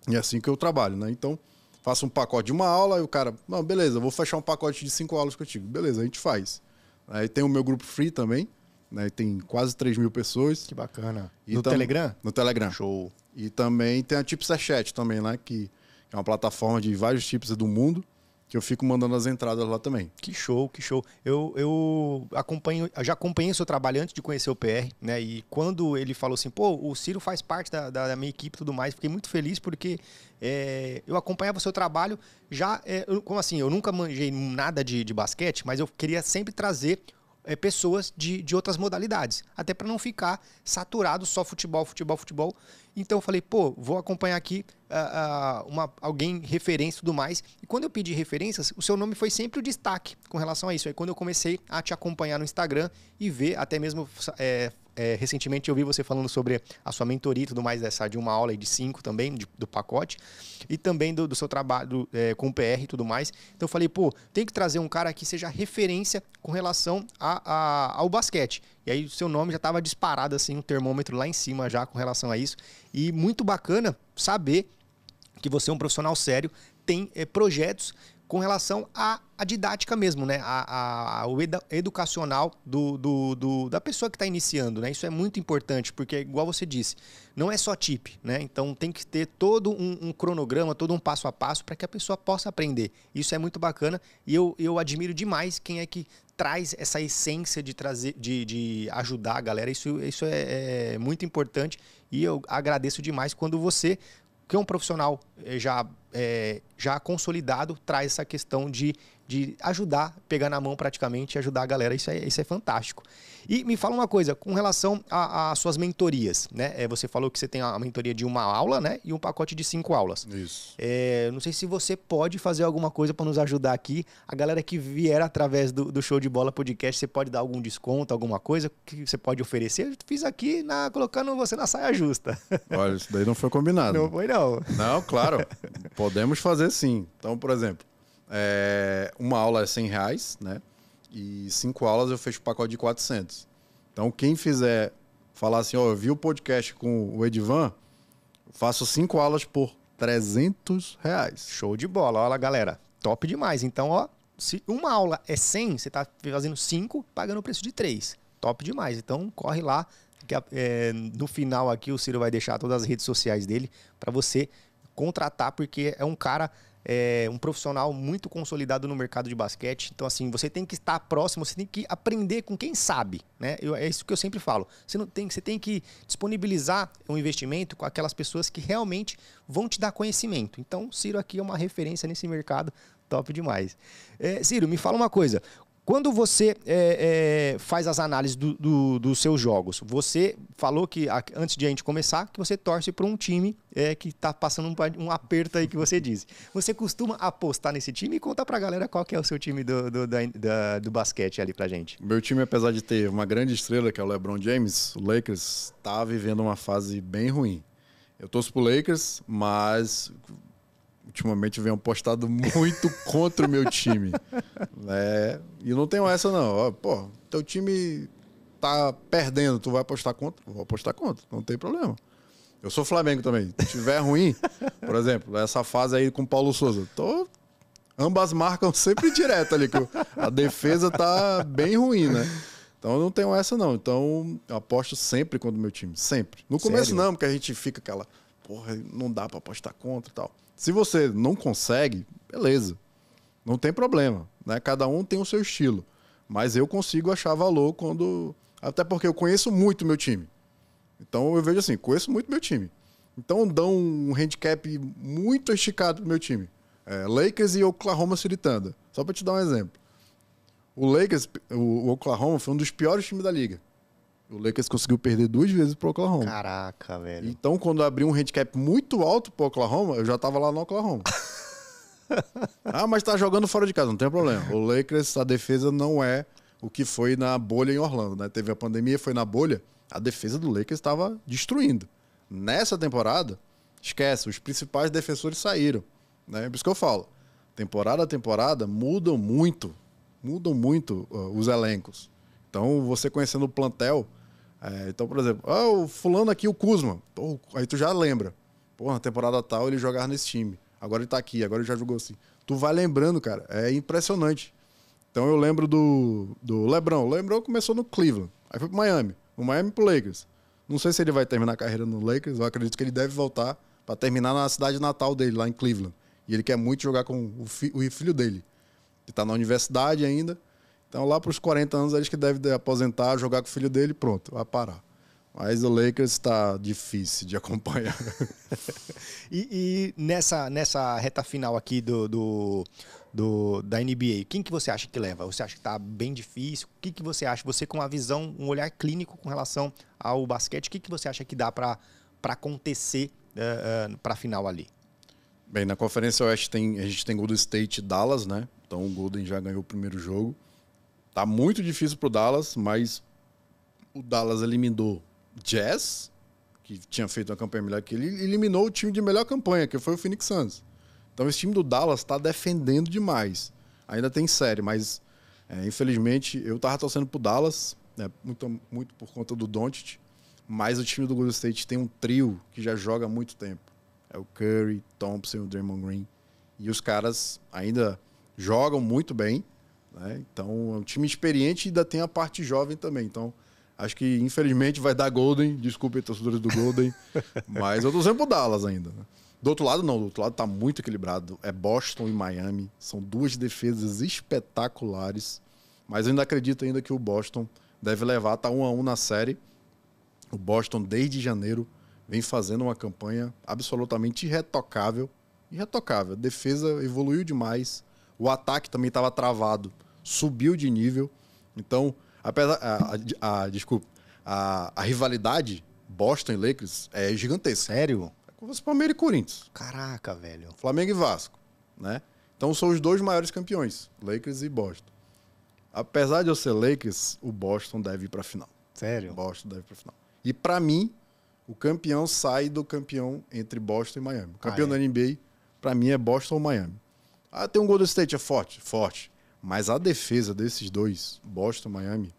E é assim que eu trabalho, né? Então, faço um pacote de uma aula e o cara, não, beleza, vou fechar um pacote de cinco aulas contigo. Beleza, a gente faz. Aí tem o meu grupo free também, né? Tem quase 3 mil pessoas. Que bacana. E no tam... Telegram? No Telegram. Show. E também tem a Tipser Chat também, né? Que é uma plataforma de vários tipos do mundo que eu fico mandando as entradas lá também. Que show, que show. Eu, eu acompanho, eu já acompanhei o seu trabalho antes de conhecer o PR, né? E quando ele falou assim, pô, o Ciro faz parte da, da, da minha equipe e tudo mais, fiquei muito feliz porque é, eu acompanhava o seu trabalho já. É, eu, como assim? Eu nunca manjei nada de, de basquete, mas eu queria sempre trazer é, pessoas de, de outras modalidades, até para não ficar saturado só futebol, futebol, futebol. Então eu falei, pô, vou acompanhar aqui uh, uh, uma, alguém, referência e tudo mais. E quando eu pedi referências, o seu nome foi sempre o destaque com relação a isso. Aí quando eu comecei a te acompanhar no Instagram e ver, até mesmo é, é, recentemente eu vi você falando sobre a sua mentoria e tudo mais, dessa de uma aula e de cinco também, de, do pacote, e também do, do seu trabalho do, é, com o PR e tudo mais. Então eu falei, pô, tem que trazer um cara que seja referência com relação a, a ao basquete. E aí o seu nome já estava disparado assim, um termômetro lá em cima já com relação a isso. E muito bacana saber que você é um profissional sério, tem é, projetos com relação à, à didática mesmo, né? A, a, ao edu, educacional do, do, do, da pessoa que está iniciando, né? Isso é muito importante, porque, igual você disse, não é só tip, né? Então tem que ter todo um, um cronograma, todo um passo a passo para que a pessoa possa aprender. Isso é muito bacana e eu, eu admiro demais quem é que traz essa essência de trazer, de, de ajudar a galera. Isso, isso é, é muito importante e eu agradeço demais quando você, que é um profissional eh, já é, já consolidado traz essa questão de de ajudar, pegar na mão praticamente e ajudar a galera. Isso é, isso é fantástico. E me fala uma coisa, com relação às suas mentorias, né? É, você falou que você tem a mentoria de uma aula, né? E um pacote de cinco aulas. Isso. É, não sei se você pode fazer alguma coisa para nos ajudar aqui. A galera que vier através do, do, show de bola podcast, você pode dar algum desconto, alguma coisa que você pode oferecer? Eu fiz aqui na, colocando você na saia justa. Olha, isso daí não foi combinado. Não foi, não. Não, claro. Podemos fazer sim. Então, por exemplo é, uma aula é 100 reais, né? E cinco aulas eu fecho o pacote de 400. Então, quem fizer falar assim, ó, oh, eu vi o podcast com o Edvan, faço cinco aulas por 300 reais. Show de bola, olha galera, top demais. Então, ó, se uma aula é 100, você está fazendo 5, pagando o preço de 3. Top demais. Então, corre lá. Que, é, no final aqui, o Ciro vai deixar todas as redes sociais dele para você contratar, porque é um cara é um profissional muito consolidado no mercado de basquete. Então, assim, você tem que estar próximo, você tem que aprender com quem sabe. Né? Eu, é isso que eu sempre falo. Você, não tem, você tem que disponibilizar um investimento com aquelas pessoas que realmente vão te dar conhecimento. Então, Ciro aqui é uma referência nesse mercado top demais. É, Ciro, me fala uma coisa. Quando você é, é, faz as análises do, do, dos seus jogos, você falou que antes de a gente começar, que você torce para um time é, que está passando um, um, aperto aí que você diz. Você costuma apostar nesse time e contar para a galera qual que é o seu time do, do, da, do basquete ali para gente. Meu time, apesar de ter uma grande estrela, que é o LeBron James, o Lakers está vivendo uma fase bem ruim. Eu torço para Lakers, mas ultimamente venham postado muito contra o meu time. né? e não tenho essa, não. Pô, teu time tá perdendo, tu vai apostar contra? Vou apostar contra, não tem problema. Eu sou Flamengo também. Se tiver ruim, por exemplo, essa fase aí com o Paulo Souza, tô ambas marcam sempre direto ali, que a defesa tá bem ruim, né? Então eu não tenho essa, não. Então eu aposto sempre contra o meu time, sempre. No começo Sério? não, porque a gente fica aquela, porra, não dá para apostar contra e tal. Se você não consegue, beleza. Não tem problema. Né? Cada um tem o seu estilo. Mas eu consigo achar valor quando. Até porque eu conheço muito meu time. Então eu vejo assim, conheço muito meu time. Então dão um handicap muito esticado pro meu time. É, Lakers e Oklahoma City Thunder. Só para te dar um exemplo. O Lakers, o Oklahoma foi um dos piores times da liga. O Lakers conseguiu perder duas vezes pro Oklahoma. Caraca, velho. Então, quando abriu um handicap muito alto pro Oklahoma, eu já tava lá no Oklahoma. ah, mas tá jogando fora de casa, não tem problema. O Lakers, a defesa não é o que foi na bolha em Orlando, né? Teve a pandemia, foi na bolha, a defesa do Lakers estava destruindo. Nessa temporada, esquece, os principais defensores saíram, né? É por isso que eu falo. Temporada a temporada mudam muito, mudam muito uh, os elencos. Então, você conhecendo o plantel. É, então, por exemplo, ah, o fulano aqui, o Kuzma. Pô, aí tu já lembra. Pô, na temporada tal ele jogava nesse time. Agora ele tá aqui, agora ele já jogou assim. Tu vai lembrando, cara. É impressionante. Então eu lembro do, do Lebron. O Lebron começou no Cleveland. Aí foi pro Miami. O Miami pro Lakers. Não sei se ele vai terminar a carreira no Lakers. Eu acredito que ele deve voltar para terminar na cidade natal dele, lá em Cleveland. E ele quer muito jogar com o, fi, o filho dele. Que tá na universidade ainda. Então, lá para os 40 anos, acho que deve aposentar, jogar com o filho dele, pronto, vai parar. Mas o Lakers está difícil de acompanhar. e, e nessa, nessa reta final aqui do, do, do, da NBA, quem que você acha que leva? Você acha que está bem difícil? O que, que você acha? Você com uma visão, um olhar clínico com relação ao basquete, o que, que você acha que dá para acontecer uh, eh, uh, eh, para a final ali? Bem, na Conferência Oeste tem, a gente tem Golden State e Dallas, né? Então o Golden já ganhou o primeiro jogo. Tá muito difícil pro Dallas, mas o Dallas eliminou Jazz, que tinha feito uma campanha melhor que ele, e eliminou o time de melhor campanha, que foi o Phoenix Suns. Então esse time do Dallas está defendendo demais. Ainda tem série, mas é, infelizmente eu tava torcendo pro Dallas, né, muito, muito por conta do Doncic, mas o time do Golden State tem um trio que já joga há muito tempo. É o Curry, Thompson, o Draymond Green. E os caras ainda jogam muito bem né? Então, é um time experiente e ainda tem a parte jovem também. Então, acho que infelizmente vai dar Golden. Desculpe, torcedores do Golden. mas eu tô sempre o Dallas ainda. Né? Do outro lado, não. Do outro lado tá muito equilibrado. É Boston e Miami. São duas defesas espetaculares. Mas eu ainda acredito ainda que o Boston deve levar. Tá um a um na série. O Boston, desde janeiro, vem fazendo uma campanha absolutamente irretocável. Irretocável. A defesa evoluiu demais. O ataque também estava travado subiu de nível. Então, apesar. A, a, a desculpa. A, a, rivalidade Boston e Lakers é gigantesca. Sério? É como se Palmeiras e Corinthians. Caraca, velho. Flamengo e Vasco, né? Então são os dois maiores campeões, Lakers e Boston. Apesar de eu ser Lakers, o Boston deve ir para final. Sério? O Boston deve ir para final. E para mim, o campeão sai do campeão entre Boston e Miami. O campeão ah, é? da NBA, para mim, é Boston ou Miami. Ah, tem um Golden State, é forte? Forte. Mas a defesa desses dois, Boston, Miami,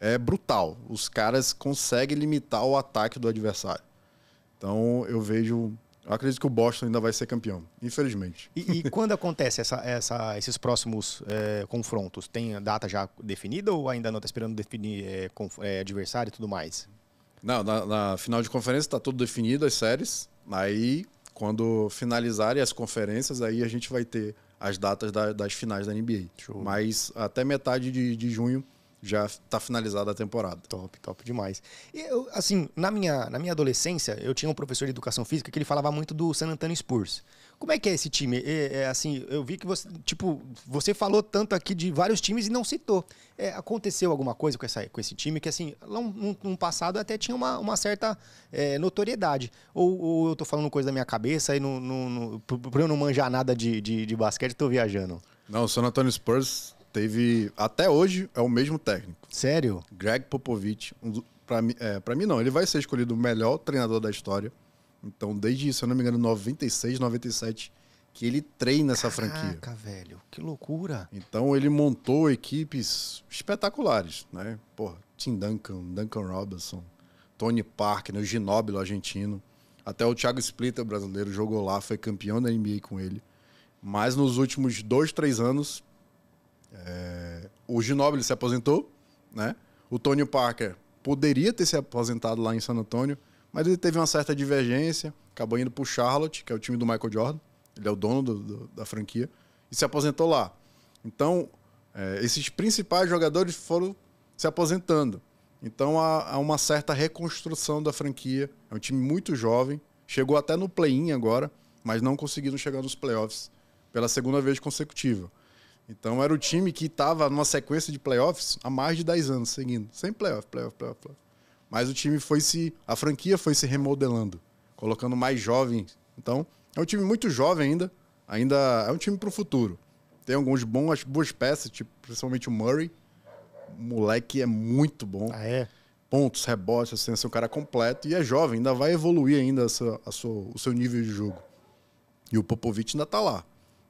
é brutal. Os caras conseguem limitar o ataque do adversário. Então eu vejo. Eu acredito que o Boston ainda vai ser campeão, infelizmente. E, e quando acontece essa, essa, esses próximos é, confrontos? Tem data já definida ou ainda não está esperando definir é, é, adversário e tudo mais? Não, na, na final de conferência está tudo definido, as séries. Aí, quando finalizarem as conferências, aí a gente vai ter as datas da, das finais da NBA. Show. Mas até metade de, de junho já está finalizada a temporada. Top, top demais. Eu, assim, na minha, na minha adolescência, eu tinha um professor de educação física que ele falava muito do San Antonio Spurs. Como é que é esse time? É, é, assim, eu vi que você, tipo, você falou tanto aqui de vários times e não citou. É, aconteceu alguma coisa com, essa, com esse time que, assim, lá um passado até tinha uma, uma certa é, notoriedade. Ou, ou, eu tô falando coisa da minha cabeça e no, no, no, eu não manjar nada de, de, de basquete, tô viajando. Não, o San Antonio Spurs teve, até hoje, é o mesmo técnico. Sério? Greg Popovich, um, para mim, é, pra mim não, ele vai ser escolhido o melhor treinador da história. Então, desde, se eu não me engano, 96, 97, que ele treina essa franquia. Caraca, velho, que loucura. Então, ele montou equipes espetaculares, né? Porra, Tim Duncan, Duncan Robinson, Tony Parker, né? o Ginóbilo argentino. Até o Thiago Splitter, brasileiro, jogou lá, foi campeão da NBA com ele. Mas nos últimos dois, três anos, é... o Ginóbilo se aposentou, né? O Tony Parker poderia ter se aposentado lá em San Antônio, mas ele teve uma certa divergência, acabou indo para o Charlotte, que é o time do Michael Jordan. Ele é o dono do, do, da franquia. E se aposentou lá. Então, é, esses principais jogadores foram se aposentando. Então há, há, uma certa reconstrução da franquia. É um time muito jovem. Chegou até no play-in agora, mas não conseguiram chegar nos playoffs pela segunda vez consecutiva. Então era o time que estava numa sequência de playoffs há mais de 10 anos seguindo. Sem playoff, playoff, playoff, playoff. Mas o time foi se. A franquia foi se remodelando, colocando mais jovens. Então, é um time muito jovem ainda. Ainda é um time para o futuro. Tem alguns bons, boas peças, tipo, principalmente o Murray. O moleque é muito bom. Ah, é? Pontos, rebotes, assistência, é um cara completo. E é jovem, ainda vai evoluir ainda a sua, a sua, o seu nível de jogo. E o Popovich ainda tá lá.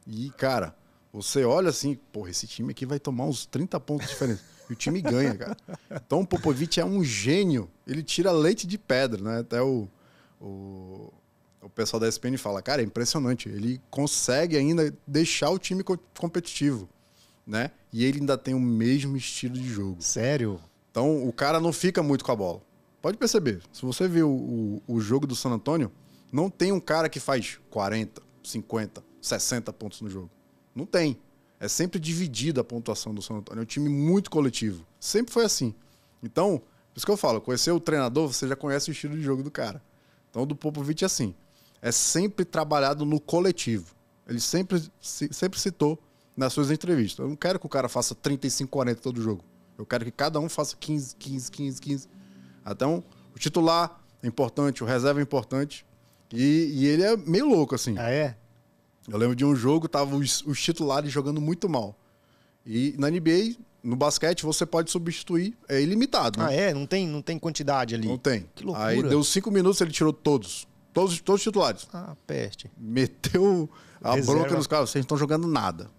E, cara, você olha assim, porra, esse time aqui vai tomar uns 30 pontos diferentes. e o time ganha, cara. Então o Popovic é um gênio. Ele tira leite de pedra, né? Até o, o, o pessoal da SPN fala, cara, é impressionante. Ele consegue ainda deixar o time co competitivo, né? E ele ainda tem o mesmo estilo de jogo. Sério? Então o cara não fica muito com a bola. Pode perceber, se você viu o, o jogo do San Antonio, não tem um cara que faz 40, 50, 60 pontos no jogo. Não tem. É sempre dividida a pontuação do São Antônio. É um time muito coletivo. Sempre foi assim. Então, por isso que eu falo, conhecer o treinador, você já conhece o estilo de jogo do cara. Então, do Popovic é assim. É sempre trabalhado no coletivo. Ele sempre, sempre citou nas suas entrevistas. Eu não quero que o cara faça 35, 40 todo jogo. Eu quero que cada um faça 15, 15, 15, 15. Então, o titular é importante, o reserva é importante. E, e ele é meio louco, assim. Ah, é? Eu lembro de um jogo, tava os, os titulares jogando muito mal. E na NBA, no basquete, você pode substituir, é ilimitado. Né? Ah, é? Não tem, não tem quantidade ali. Não tem. Que loucura. Aí deu cinco minutos, ele tirou todos. Todos, todos os titulares. Ah, peste. Meteu a Reserva. bronca nos caras. Vocês não estão jogando nada.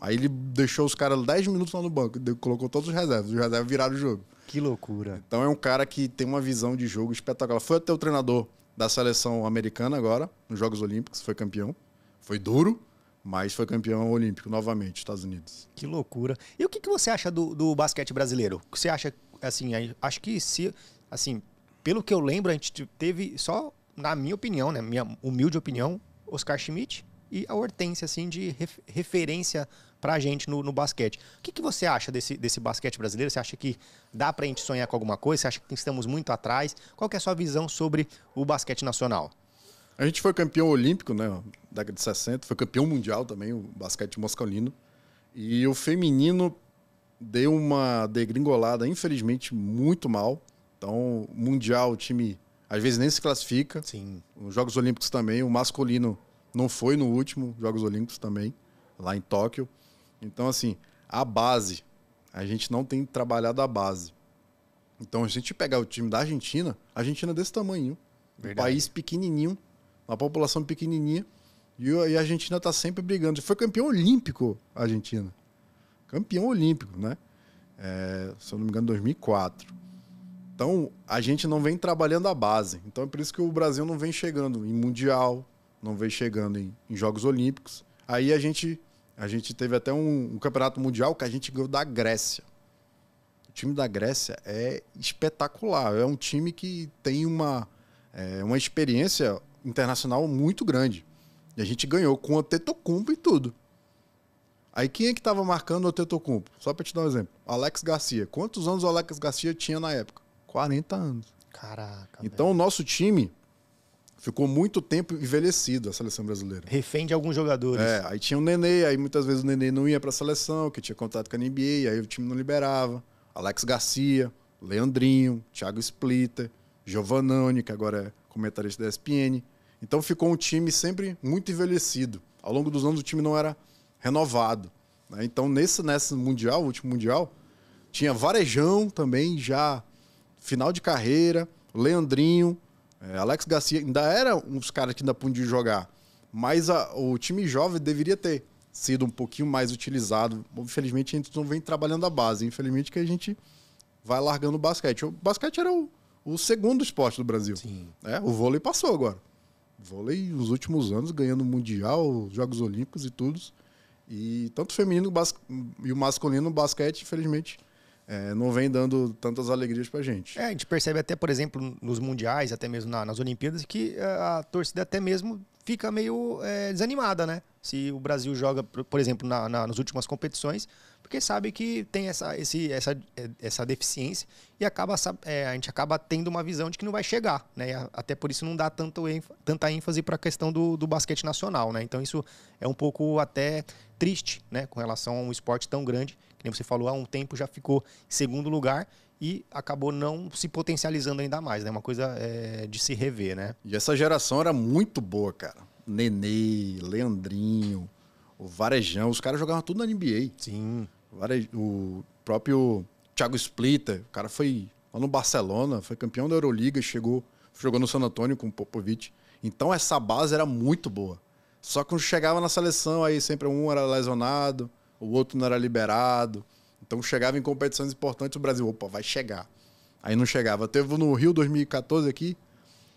Aí ele deixou os caras 10 minutos lá no banco, colocou todos os reservas. Os reservas viraram o jogo. Que loucura. Então é um cara que tem uma visão de jogo espetacular. Foi até o treinador da seleção americana agora, nos Jogos Olímpicos, foi campeão. Foi duro, mas foi campeão olímpico novamente, Estados Unidos. Que loucura. E o que, que você acha do, do basquete brasileiro? Você acha, assim, acho que se, assim, pelo que eu lembro, a gente teve só, na minha opinião, né, minha humilde opinião, Oscar Schmidt e a Hortência, assim, de referência pra gente no, no basquete. O que, que você acha desse, desse basquete brasileiro? Você acha que dá pra gente sonhar com alguma coisa? Você acha que estamos muito atrás? Qual que é a sua visão sobre o basquete nacional? A gente foi campeão olímpico, né? década de 60, foi campeão mundial também, o basquete masculino. E o feminino deu uma degringolada, infelizmente, muito mal. Então, mundial, o time às vezes nem se classifica. Sim. Os Jogos Olímpicos também, o masculino não foi no último, Jogos Olímpicos também, lá em Tóquio. Então, assim, a base, a gente não tem trabalhado a base. Então, a gente pegar o time da Argentina, a Argentina é desse tamanho, Verdade. um país pequenininho, uma população pequenininha, e, a Argentina está sempre brigando. Foi campeão olímpico a Argentina. Campeão olímpico, né? É, se eu não me engano, 2004. Então, a gente não vem trabalhando a base. Então, é por isso que o Brasil não vem chegando em Mundial, não vem chegando em, em Jogos Olímpicos. Aí a gente, a gente teve até um, um campeonato mundial que a gente ganhou da Grécia. O time da Grécia é espetacular. É um time que tem uma, é, uma experiência internacional muito grande. E a gente ganhou com o Tetocumpo e tudo. Aí quem é que estava marcando o Tetocumpo? Só para te dar um exemplo. Alex Garcia. Quantos anos o Alex Garcia tinha na época? 40 anos. Caraca. Então velho. o nosso time ficou muito tempo envelhecido, a seleção brasileira. Refém de alguns jogadores. É, aí tinha o Nenê, aí muitas vezes o Nenê não ia para a seleção, que tinha contato com a NBA, aí o time não liberava. Alex Garcia, Leandrinho, Thiago Splitter, Giovanni que agora é comentarista da ESPN. Então ficou um time sempre muito envelhecido. Ao longo dos anos o time não era renovado. Né? Então nesse, nesse Mundial, último Mundial, tinha Varejão também, já final de carreira, Leandrinho, eh, Alex Garcia, ainda era uns caras que ainda podiam jogar. Mas a, o time jovem deveria ter sido um pouquinho mais utilizado. Infelizmente a gente não vem trabalhando a base. Infelizmente que a gente vai largando o basquete. O basquete era o, o segundo esporte do Brasil. Sim. É, o vôlei passou agora vôlei nos últimos anos, ganhando Mundial, Jogos Olímpicos e tudo. E tanto o feminino e o masculino, no basquete, infelizmente, é, não vem dando tantas alegrias pra gente. É, a gente percebe até, por exemplo, nos mundiais, até mesmo na, nas Olimpíadas, que a, eh, a, torcida até mesmo fica meio é, desanimada, né? Se o Brasil joga, por exemplo, na, na, nas últimas competições, porque sabe que tem essa, esse, essa, é, essa deficiência e acaba, é, a gente acaba tendo uma visão de que não vai chegar, né? Até por isso não dá tanto, tanta ênfase para a questão do, do basquete nacional, né? Então isso é um pouco até triste, né? Com relação a um esporte tão grande, que nem você falou, há um tempo já ficou em segundo lugar e acabou não se potencializando ainda mais, né? Uma coisa é, de se rever, né? E essa geração era muito boa, cara. Nenê, Leandrinho, o Varejão, os caras jogavam tudo na NBA. Sim. O próprio Thiago Splitter, o cara foi lá no Barcelona, foi campeão da Euroliga, chegou, jogou no San Antônio com o Popovic. Então essa base era muito boa. Só que quando chegava na seleção, aí sempre um era lesionado, o outro não era liberado. Então chegava em competições importantes, o Brasil, opa, vai chegar. Aí não chegava. Teve no Rio 2014 aqui,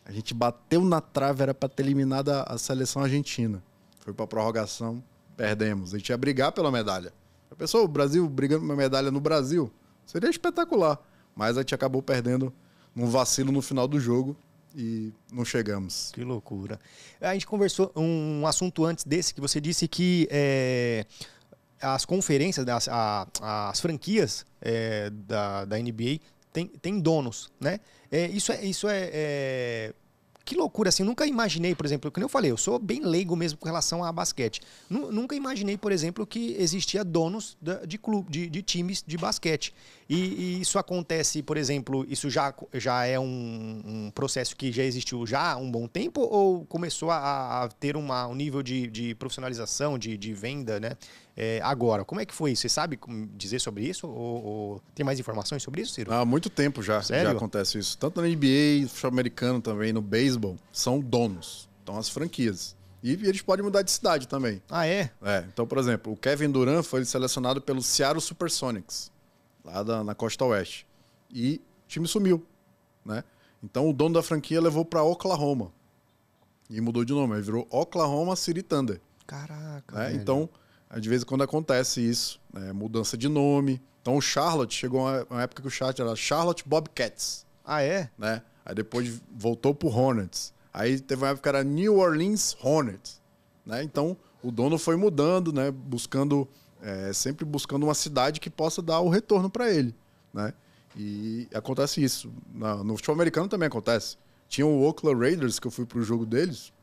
a gente bateu na trave, era para ter eliminado a, a seleção argentina. Foi para prorrogação, perdemos. A gente ia brigar pela medalha. A pessoa, o Brasil brigando por uma medalha no Brasil, seria espetacular. Mas a gente acabou perdendo num vacilo no final do jogo e não chegamos. Que loucura. A gente conversou um assunto antes desse que você disse que é, as conferências, né, as, a, as franquias é, da, da NBA tem, tem donos, né? É, isso é, isso é, é que loucura, assim, nunca imaginei, por exemplo, como eu falei, eu sou bem leigo mesmo com relação a basquete. Nunca imaginei, por exemplo, que existia donos de, clube, de, de times de basquete. E, e, isso acontece, por exemplo, isso já, já é um, um, processo que já existiu já há um bom tempo ou começou a, a ter uma, um nível de, de profissionalização, de, de venda, né? é, agora. Como é que foi? isso Você sabe dizer sobre isso? Ou, ou, tem mais informações sobre isso, Ciro? Há muito tempo já, já acontece isso. Tanto na NBA, no futebol americano também, no beisebol, são donos. Então, as franquias. E eles podem mudar de cidade também. Ah, é? É. Então, por exemplo, o Kevin Durant foi selecionado pelo Seattle Supersonics, lá da, na costa oeste. E o time sumiu, né? Então, o dono da franquia levou para Oklahoma. E mudou de nome. Aí virou Oklahoma City Thunder. Caraca, né? Então, de vez em quando acontece isso, né? mudança de nome. Então o Charlotte chegou uma época que o Charlotte era Charlotte Bobcats. Ah, é? Né? Aí depois voltou pro Hornets. Aí teve uma época que era New Orleans Hornets. Né? Então o dono foi mudando, né? Buscando. É, sempre buscando uma cidade que possa dar o retorno para ele. Né? E acontece isso. No futebol americano também acontece. Tinha o Oakland Raiders, que eu fui pro jogo deles,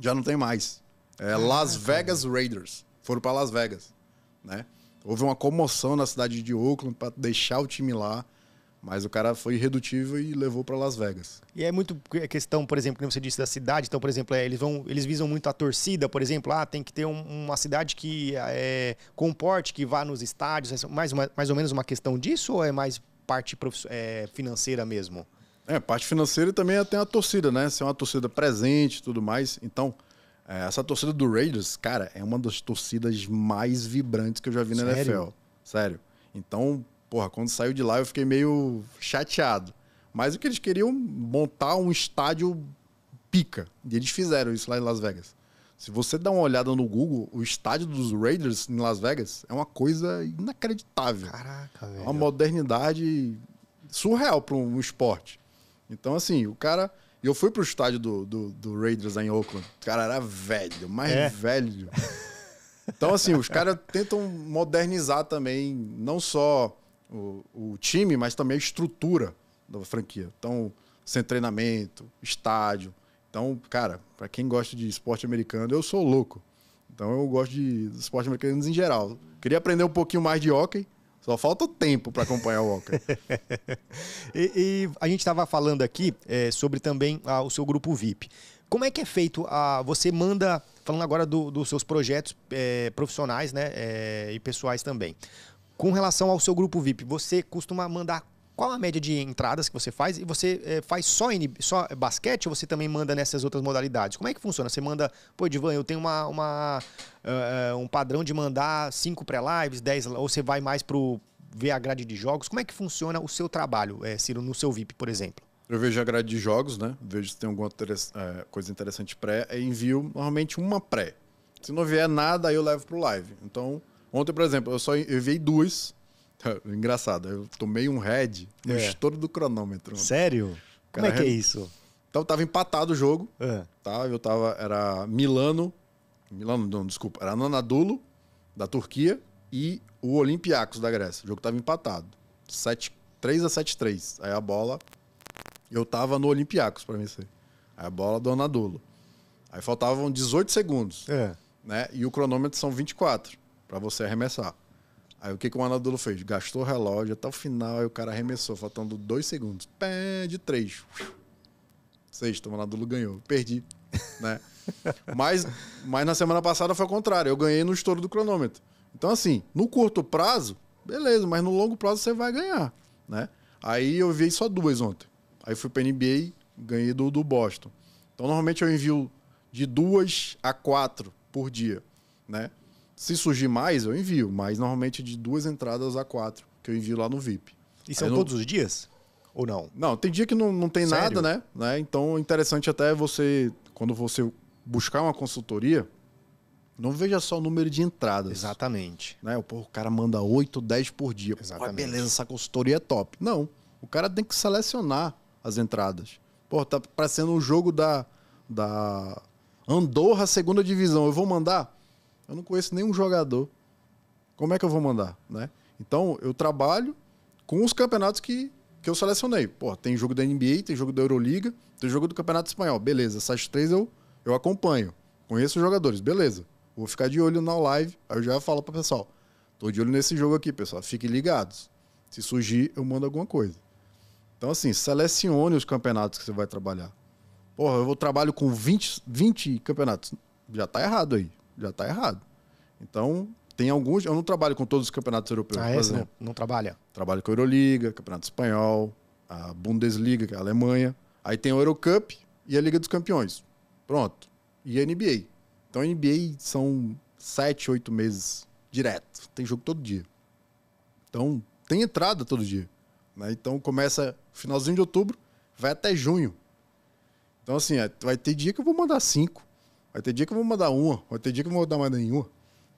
já não tem mais. É ah, Las tá. Vegas Raiders foram para Las Vegas, né? Houve uma comoção na cidade de Oakland para deixar o time lá, mas o cara foi irredutível e levou para Las Vegas. E é muito questão, por exemplo, como você disse da cidade. Então, por exemplo, é, eles vão, eles visam muito a torcida, por exemplo, ah, tem que ter um, uma cidade que é, comporte, que vá nos estádios. É mais, uma, mais ou menos uma questão disso ou é mais parte é, financeira mesmo? É, parte financeira também é tem a torcida, né? Ser uma torcida presente, tudo mais. Então, é, essa torcida do Raiders, cara, é uma das torcidas mais vibrantes que eu já vi na Sério? NFL. Sério. Então, porra, quando saiu de lá eu fiquei meio chateado. Mas o que eles queriam montar um estádio pica. E eles fizeram isso lá em Las Vegas. Se você dá uma olhada no Google, o estádio dos Raiders em Las Vegas é uma coisa inacreditável. Caraca, é velho. Uma modernidade surreal para um esporte. Então, assim, o cara e eu fui pro estádio do, do, do Raiders em Oakland. O cara era velho, mais é. velho. Então, assim, os caras tentam modernizar também, não só o, o time, mas também a estrutura da franquia. Então, sem treinamento, estádio. Então, cara, para quem gosta de esporte americano, eu sou louco. Então, eu gosto de esporte americano em geral. Queria aprender um pouquinho mais de hockey, só falta o tempo para acompanhar o Walker. e, e, a gente estava falando aqui é, sobre também a, o seu grupo VIP. Como é que é feito? A, você manda, falando agora do, dos seus projetos é, profissionais né, é, e pessoais também. Com relação ao seu grupo VIP, você costuma mandar qual a média de entradas que você faz? E você é, faz só, in, só basquete ou você também manda nessas outras modalidades? Como é que funciona? Você manda, pô, Divan, eu tenho uma, uma uh, um padrão de mandar cinco pré-lives, dez ou você vai mais para ver a grade de jogos? Como é que funciona o seu trabalho, é, Ciro, no seu VIP, por exemplo? Eu vejo a grade de jogos, né? Vejo se tem alguma coisa interessante pré, e envio normalmente uma pré. Se não vier nada, aí eu levo para o live. Então, ontem, por exemplo, eu só enviei duas Tá, engraçado, eu tomei um head no é. estouro do cronômetro. Sério? Cara, Como é que é isso? Então tava empatado o jogo. É. Tá? Eu tava. Era Milano. Milano, não, desculpa. Era Nanadulo, da Turquia, e o Olympiacos da Grécia. O jogo tava empatado. 7, 3 a 7-3. Aí a bola. Eu tava no Olympiacos para vencer. Aí a bola do Anadulo. Aí faltavam 18 segundos. É. Né? E o cronômetro são 24 para você arremessar. Aí o que, que o Anadulo fez? Gastou o relógio até o final, aí o cara arremessou, faltando dois segundos. Pé de três. Sexto, o Anadulo ganhou. Perdi. Né? mas, mas na semana passada foi o contrário. Eu ganhei no estouro do cronômetro. Então, assim, no curto prazo, beleza, mas no longo prazo você vai ganhar. Né? Aí eu vi só duas ontem. Aí fui pra NBA, ganhei do, do Boston. Então, normalmente eu envio de duas a quatro por dia. Né? Se surgir mais, eu envio, mas normalmente de duas entradas a quatro, que eu envio lá no VIP. E são todos os dias? Ou não? Não, tem dia que não, não tem Sério? nada, né? né? Então interessante até é você, quando você buscar uma consultoria, não veja só o número de entradas. Exatamente. Né? O, pô, o cara manda 8, 10 por dia. Exatamente. Pô, beleza, essa consultoria é top. Não. O cara tem que selecionar as entradas. Pô, tá parecendo um jogo da, da Andorra segunda divisão. Eu vou mandar eu não conheço nenhum jogador. Como é que eu vou mandar, né? Então, eu trabalho com os campeonatos que, que eu selecionei. Pô, tem jogo da NBA, tem jogo da Euroliga, tem jogo do Campeonato Espanhol. Beleza, essas três eu, eu acompanho. Conheço os jogadores, beleza. Vou ficar de olho na live, aí eu já falo para o pessoal. Tô de olho nesse jogo aqui, pessoal. Fiquem ligados. Se surgir, eu mando alguma coisa. Então, assim, selecione os campeonatos que você vai trabalhar. Porra, eu vou trabalho com 20, 20 campeonatos. Já tá errado aí já está errado. Então, tem alguns. Eu não trabalho com todos os campeonatos europeus. Ah, é? Não, não trabalha? Trabalho com a Euroliga, Campeonato Espanhol, a Bundesliga, que é a Alemanha. Aí tem a Eurocup e a Liga dos Campeões. Pronto. E a NBA. Então, a NBA são sete, oito meses direto. Tem jogo todo dia. Então, tem entrada todo dia. Né? Então, começa finalzinho de outubro, vai até junho. Então, assim, é, vai ter dia que eu vou mandar cinco. Vai ter dia que eu vou mandar uma, vai ter dia que eu não vou dar mais nenhuma.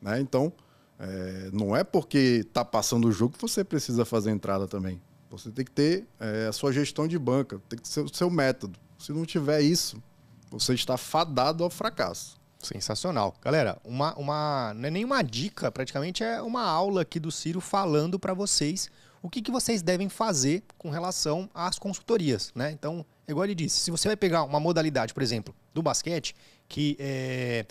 Né? Então, é, não é porque está passando o jogo que você precisa fazer entrada também. Você tem que ter é, a sua gestão de banca, tem que ser o seu método. Se não tiver isso, você está fadado ao fracasso. Sensacional. Galera, uma, uma não é nenhuma dica, praticamente é uma aula aqui do Ciro falando para vocês o que, que vocês devem fazer com relação às consultorias. Né? Então, é igual ele disse, se você vai pegar uma modalidade, por exemplo, do basquete que é,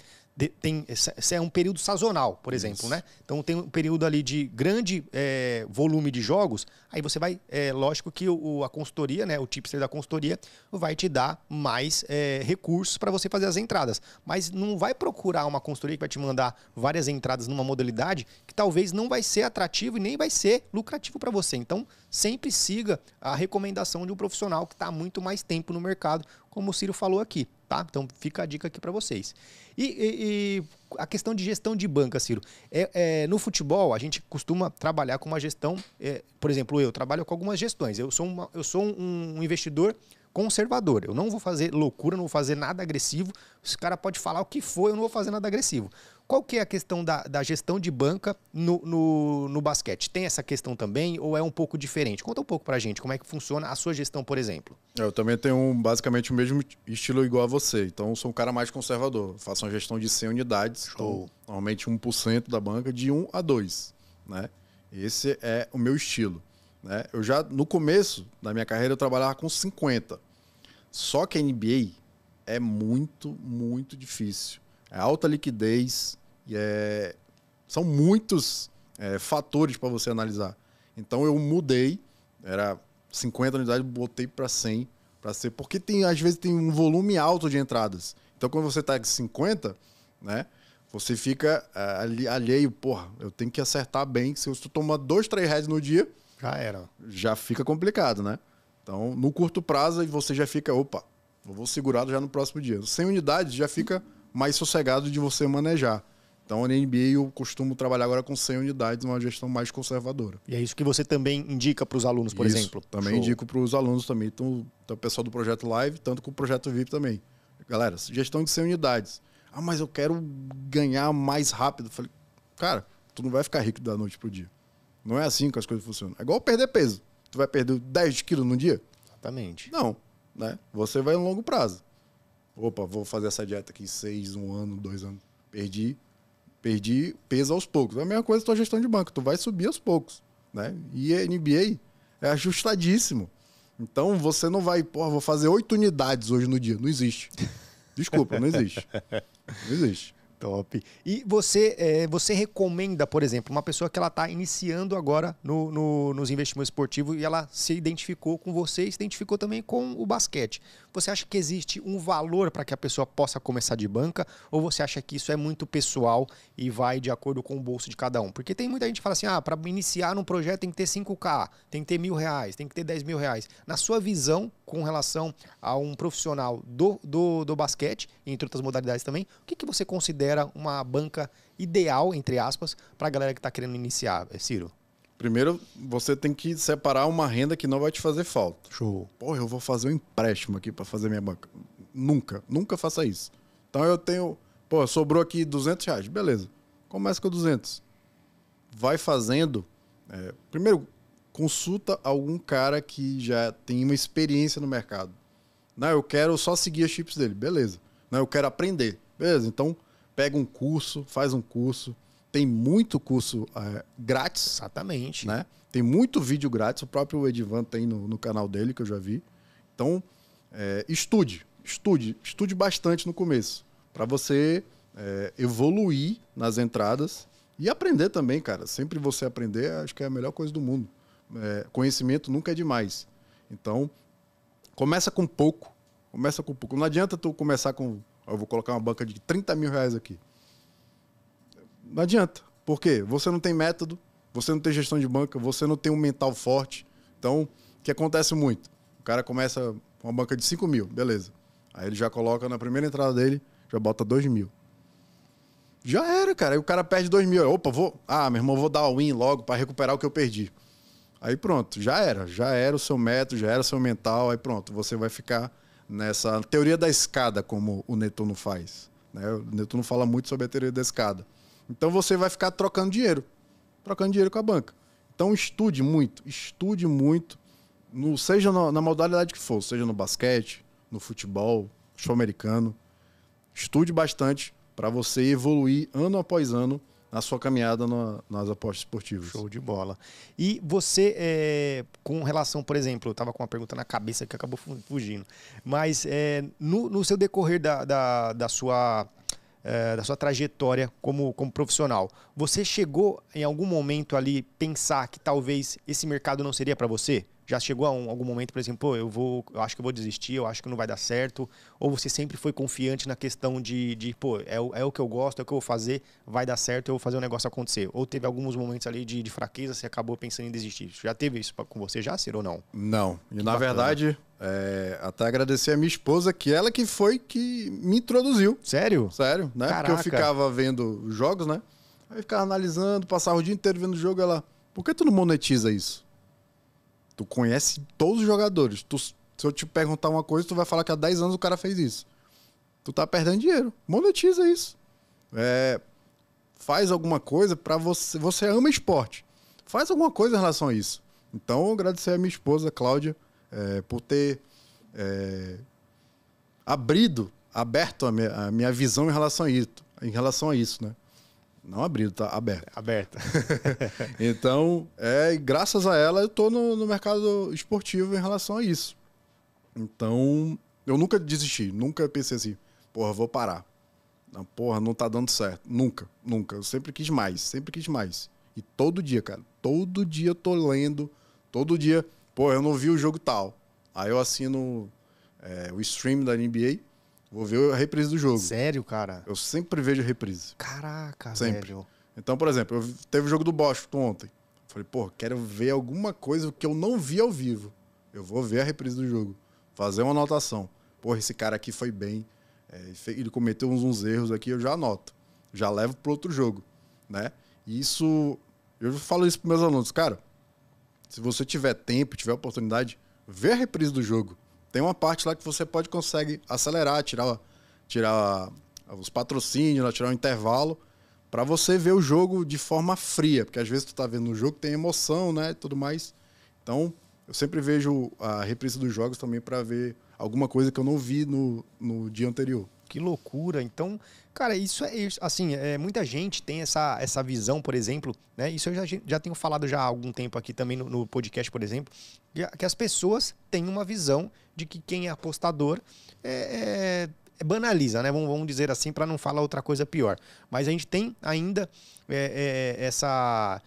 tem, é um período sazonal, por exemplo, Isso. né? Então tem um período ali de grande é, volume de jogos, aí você vai, é, lógico que o, a consultoria, né, o tipster da consultoria vai te dar mais é, recursos para você fazer as entradas, mas não vai procurar uma consultoria que vai te mandar várias entradas numa modalidade que talvez não vai ser atrativo e nem vai ser lucrativo para você. Então sempre siga a recomendação de um profissional que está há muito mais tempo no mercado, como o Ciro falou aqui. Tá? Então fica a dica aqui para vocês. E, e, e, a questão de gestão de banca, Ciro. É, é, no futebol, a gente costuma trabalhar com uma gestão. É, por exemplo, eu trabalho com algumas gestões. Eu sou, uma, eu sou um, um investidor conservador. Eu não vou fazer loucura, não vou fazer nada agressivo. Esse cara pode falar o que for, eu não vou fazer nada agressivo. Qual que é a questão da, da gestão de banca no, no, no basquete? Tem essa questão também ou é um pouco diferente? Conta um pouco pra gente como é que funciona a sua gestão, por exemplo. É, eu também tenho basicamente o mesmo estilo igual a você. Então, sou um cara mais conservador. Faço uma gestão de 100 unidades, Show. Então, normalmente 1% da banca, de 1 a 2. Né? Esse é o meu estilo. Né? Eu já, no começo da minha carreira, eu trabalhava com 50. Só que a NBA é muito, muito difícil. É alta liquidez e é... são muitos é, fatores para você analisar. Então eu mudei, era 50 unidades, botei para 100 para ser, porque tem às vezes tem um volume alto de entradas. Então quando você tá com 50, né, você fica ah, ali alheio, porra, eu tenho que acertar bem, se eu tomar dois, três reais no dia, já era. Já fica complicado, né? Então, no curto prazo, você já fica, opa, vou segurado já no próximo dia. Sem unidades, já fica mais sossegado de você manejar. Então, na NBA, eu costumo trabalhar agora com 100 unidades, uma gestão mais conservadora. E é isso que você também indica para os alunos, por isso, exemplo? também Show. indico para os alunos também. Então, tá o pessoal do Projeto Live, tanto com o Projeto VIP também. Galera, gestão de 100 unidades. Ah, mas eu quero ganhar mais rápido. Falei, cara, tu não vai ficar rico da noite pro dia. Não é assim que as coisas funcionam. É igual perder peso. Tu vai perder 10 quilos num dia? Exatamente. Não, né? Você vai no longo prazo. Opa, vou fazer essa dieta aqui seis, um ano, dois anos. Perdi, perdi peso aos poucos. É a mesma coisa tua gestão de banco. Tu vai subir aos poucos, né? E NBA é ajustadíssimo. Então você não vai, pô, vou fazer oito unidades hoje no dia. Não existe. Desculpa, não existe. Não existe. Top. E você, é, você recomenda, por exemplo, uma pessoa que ela está iniciando agora no, no, nos investimentos esportivos e ela se identificou com você e se identificou também com o basquete. Você acha que existe um valor para que a pessoa possa começar de banca? Ou você acha que isso é muito pessoal e vai de acordo com o bolso de cada um? Porque tem muita gente que fala assim: ah, para iniciar num projeto tem que ter 5K, tem que ter mil reais, tem que ter 10 mil reais. Na sua visão, com relação a um profissional do, do, do basquete, entre outras modalidades também, o que, que você considera uma banca ideal, entre aspas, para a galera que está querendo iniciar, Ciro? Primeiro, você tem que separar uma renda que não vai te fazer falta. Show. Porra, eu vou fazer um empréstimo aqui para fazer minha banca. Nunca, nunca faça isso. Então eu tenho, pô, sobrou aqui 200 reais, beleza. Começa com 200. Vai fazendo. É, primeiro, consulta algum cara que já tem uma experiência no mercado. Não, eu quero só seguir as chips dele, beleza. Não, eu quero aprender, beleza. Então pega um curso, faz um curso tem muito curso é, grátis. Exatamente. Né? Tem muito vídeo grátis. O próprio Edvan tem no, no canal dele, que eu já vi. Então, é, estude. Estude. Estude bastante no começo. Para você é, evoluir nas entradas e aprender também, cara. Sempre você aprender, acho que é a melhor coisa do mundo. É, conhecimento nunca é demais. Então, começa com pouco. Começa com pouco. Não adianta tu começar com. Eu vou colocar uma banca de 30 mil reais aqui não adianta. Por quê? Você não tem método, você não tem gestão de banca, você não tem um mental forte. Então, o que acontece muito? O cara começa uma banca de 5 mil, beleza. Aí ele já coloca na primeira entrada dele, já bota 2 mil. Já era, cara. Aí o cara perde 2 mil. Opa, vou. Ah, meu irmão, vou dar o win logo para recuperar o que eu perdi. Aí pronto, já era. Já era o seu método, já era o seu mental. Aí pronto, você vai ficar nessa teoria da escada, como o Netuno faz. Né? O Netuno fala muito sobre a teoria da escada. Então você vai ficar trocando dinheiro, trocando dinheiro com a banca. Então estude muito, estude muito, no, seja no, na modalidade que for, seja no basquete, no futebol, show americano. Estude bastante para você evoluir ano após ano na sua caminhada no, nas apostas esportivas. Show de bola. E você, é, com relação, por exemplo, eu estava com uma pergunta na cabeça que acabou fugindo, mas é, no, no seu decorrer da, da, da sua eh, da sua trajetória como, como profissional. Você chegou em algum momento ali pensar que talvez esse mercado não seria para você? Já chegou a um, algum momento, por exemplo, eu vou, eu acho que eu vou desistir, eu acho que não vai dar certo? Ou você sempre foi confiante na questão de, de pô, é, é o que eu gosto, é o que eu vou fazer, vai dar certo, eu vou fazer o um negócio acontecer? Ou teve alguns momentos ali de, de fraqueza, você acabou pensando em desistir? Já teve isso com você já, Ciro, ou não? Não. E, na bacana. verdade, é, até agradecer a minha esposa, que ela que foi que me introduziu. Sério? Sério, né? Caraca. Porque eu ficava vendo jogos, né? Aí ficava analisando, passava o dia inteiro vendo o jogo, ela. Por que tu não monetiza isso? Tu conhece todos os jogadores. Tu, se eu te perguntar uma coisa, tu vai falar que há 10 anos o cara fez isso. Tu tá perdendo dinheiro. Monetiza isso. É, faz alguma coisa para você. Você ama esporte. Faz alguma coisa em relação a isso. Então, agradecer a minha esposa, Cláudia é, por ter é, abrido, aberto a minha, a minha, visão em relação a isso, em relação a isso, né? Não abrido, tá aberto. Aberta. então, é, graças a ela, eu tô no, no mercado esportivo em relação a isso. Então, eu nunca desisti, nunca pensei assim, porra, vou parar. Não, porra, não tá dando certo. Nunca, nunca. Eu sempre quis mais, sempre quis mais. E todo dia, cara, todo dia eu tô lendo, todo dia Pô, eu não vi o jogo tal. Aí eu assino é, o stream da NBA, vou ver a reprise do jogo. Sério, cara? Eu sempre vejo reprise. Caraca, sempre. Velho. Então, por exemplo, eu teve o jogo do Boston ontem. Falei, pô, quero ver alguma coisa que eu não vi ao vivo. Eu vou ver a reprise do jogo, fazer uma anotação. Pô, esse cara aqui foi bem, é, ele cometeu uns, uns erros aqui, eu já anoto. Já levo pro outro jogo, né? E isso, eu falo isso pros meus alunos, cara, se você tiver tempo, tiver oportunidade, vê a reprise do jogo. Tem uma parte lá que você pode consegue acelerar, tirar, tirar os patrocínios, né, tirar o um intervalo, para você ver o jogo de forma fria, porque às vezes tu tá vendo um jogo tem emoção, né, tudo mais. Então, eu sempre vejo a reprise dos jogos também para ver alguma coisa que eu não vi no, no dia anterior. Que loucura! Então, Cara, isso é isso assim, é, muita gente tem essa, essa visão, por exemplo, né? Isso eu já, já tenho falado já há algum tempo aqui também no, no podcast, por exemplo, que as pessoas têm uma visão de que quem é apostador é, é, é banaliza, né? Vamos, vamos dizer assim, para não falar outra coisa pior. Mas a gente tem ainda é, é, essa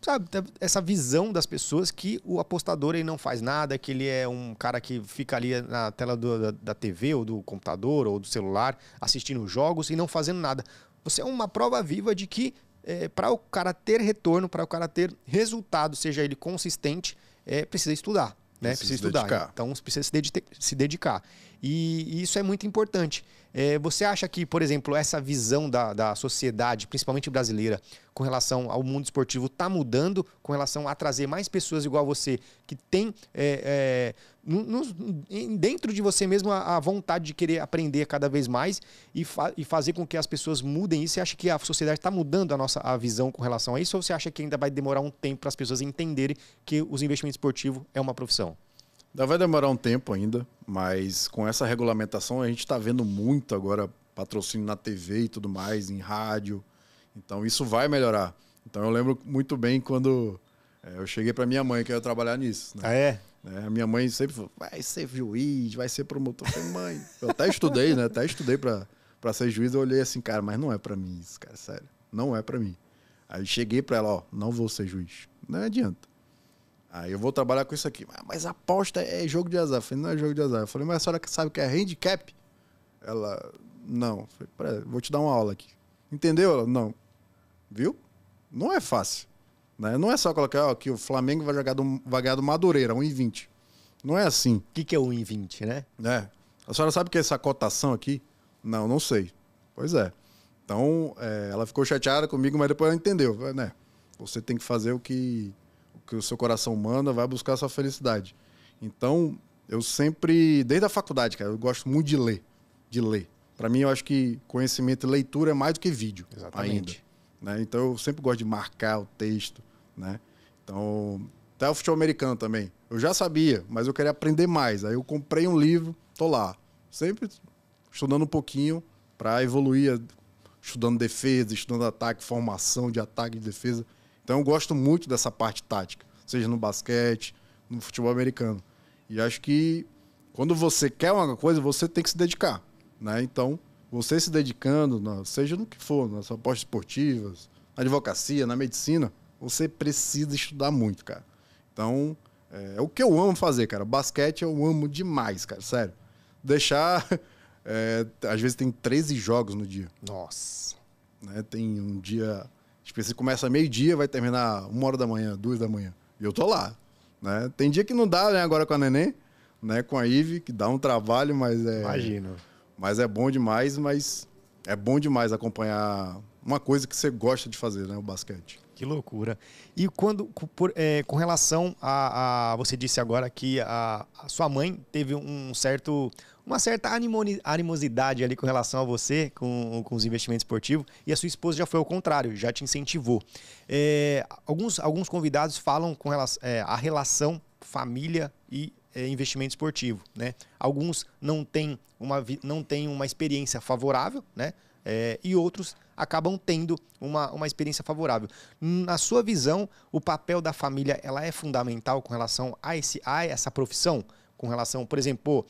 sabe, essa visão das pessoas que o apostador ele não faz nada, que ele é um cara que fica ali na tela do, da, da, TV ou do computador ou do celular assistindo jogos e não fazendo nada. Você é uma prova viva de que é, para o cara ter retorno, para o cara ter resultado, seja ele consistente, é, precisa estudar né? Precisa, estudar. Dedicar. Então precisa se, dedicar. Se dedicar. E, e, isso é muito importante. É, você acha que, por exemplo, essa visão da, da sociedade, principalmente brasileira, com relação ao mundo esportivo, está mudando com relação a trazer mais pessoas igual você, que tem é, é, no, dentro de você mesmo a, a, vontade de querer aprender cada vez mais e, fa e fazer com que as pessoas mudem isso. Você acha que a sociedade está mudando a nossa a visão com relação a isso? Ou você acha que ainda vai demorar um tempo para as pessoas entenderem que os investimentos esportivos é uma profissão? Ainda vai demorar um tempo ainda, mas com essa regulamentação a gente está vendo muito agora patrocínio na TV e tudo mais, em rádio. Então isso vai melhorar. Então eu lembro muito bem quando é, eu cheguei para minha mãe que eu ia trabalhar nisso. Né? Ah, é? Né? A minha mãe sempre falou, vai ser juiz, vai ser promotor. Eu falei, mãe, eu até estudei, né? Até estudei para ser juiz. Eu olhei assim, cara, mas não é para mim isso, cara, sério. Não é para mim. Aí cheguei para ela, ó, não vou ser juiz. Não adianta. Aí eu vou trabalhar com isso aqui. Ah, mas aposta é jogo de azar. Eu falei, não é jogo de azar. Eu falei, mas a senhora sabe o que é handicap? Ela, não. Eu falei, vou te dar uma aula aqui. Entendeu? Ela, não. Viu? Não é fácil. Né? Não é só colocar ó, que o Flamengo vai jogar do, vai ganhar do Madureira, 1,20. Não é assim. O que, que é 1,20, né? É. A senhora sabe que é essa cotação aqui? Não, não sei. Pois é. Então, é, ela ficou chateada comigo, mas depois ela entendeu, né? Você tem que fazer o que o, que o seu coração manda, vai buscar a sua felicidade. Então, eu sempre, desde a faculdade, cara, eu gosto muito de ler, de ler. Para mim, eu acho que conhecimento e leitura é mais do que vídeo Exatamente. ainda. Né? Então, eu sempre gosto de marcar o texto, né? Então, até o futebol americano também. Eu já sabia, mas eu queria aprender mais. Aí eu comprei um livro, tô lá. Sempre estudando um pouquinho para evoluir, estudando defesa, estudando ataque, formação de ataque e de defesa. Então eu gosto muito dessa parte tática, seja no basquete, no futebol americano. E acho que quando você quer uma coisa, você tem que se dedicar, né? Então, você se dedicando, seja no que for, nas apostas esportivas, na advocacia, na medicina, você precisa estudar muito, cara. Então, é, é o que eu amo fazer, cara. Basquete eu amo demais, cara, sério. Deixar. É, às vezes tem 13 jogos no dia. Nossa. Né? Tem um dia. você começa meio-dia, vai terminar uma hora da manhã, duas da manhã. E eu tô lá. Né? Tem dia que não dá, né? Agora com a neném, né? Com a Ive, que dá um trabalho, mas é. Imagino. Mas é bom demais, mas é bom demais acompanhar uma coisa que você gosta de fazer, né? O basquete que loucura. E quando, por, é, com relação a, a, Você disse agora que a, a, sua mãe teve um certo. Uma certa animosidade ali com relação a você, com, com os investimentos esportivos, e a sua esposa já foi ao contrário, já te incentivou. É, alguns, alguns convidados falam com relação, é, eh, a relação família e investimento esportivo, né? Alguns não têm uma, não têm uma experiência favorável, né? e outros acabam tendo uma, uma experiência favorável. Na sua visão, o papel da família ela é fundamental com relação a, esse, a essa profissão? Com relação, por exemplo,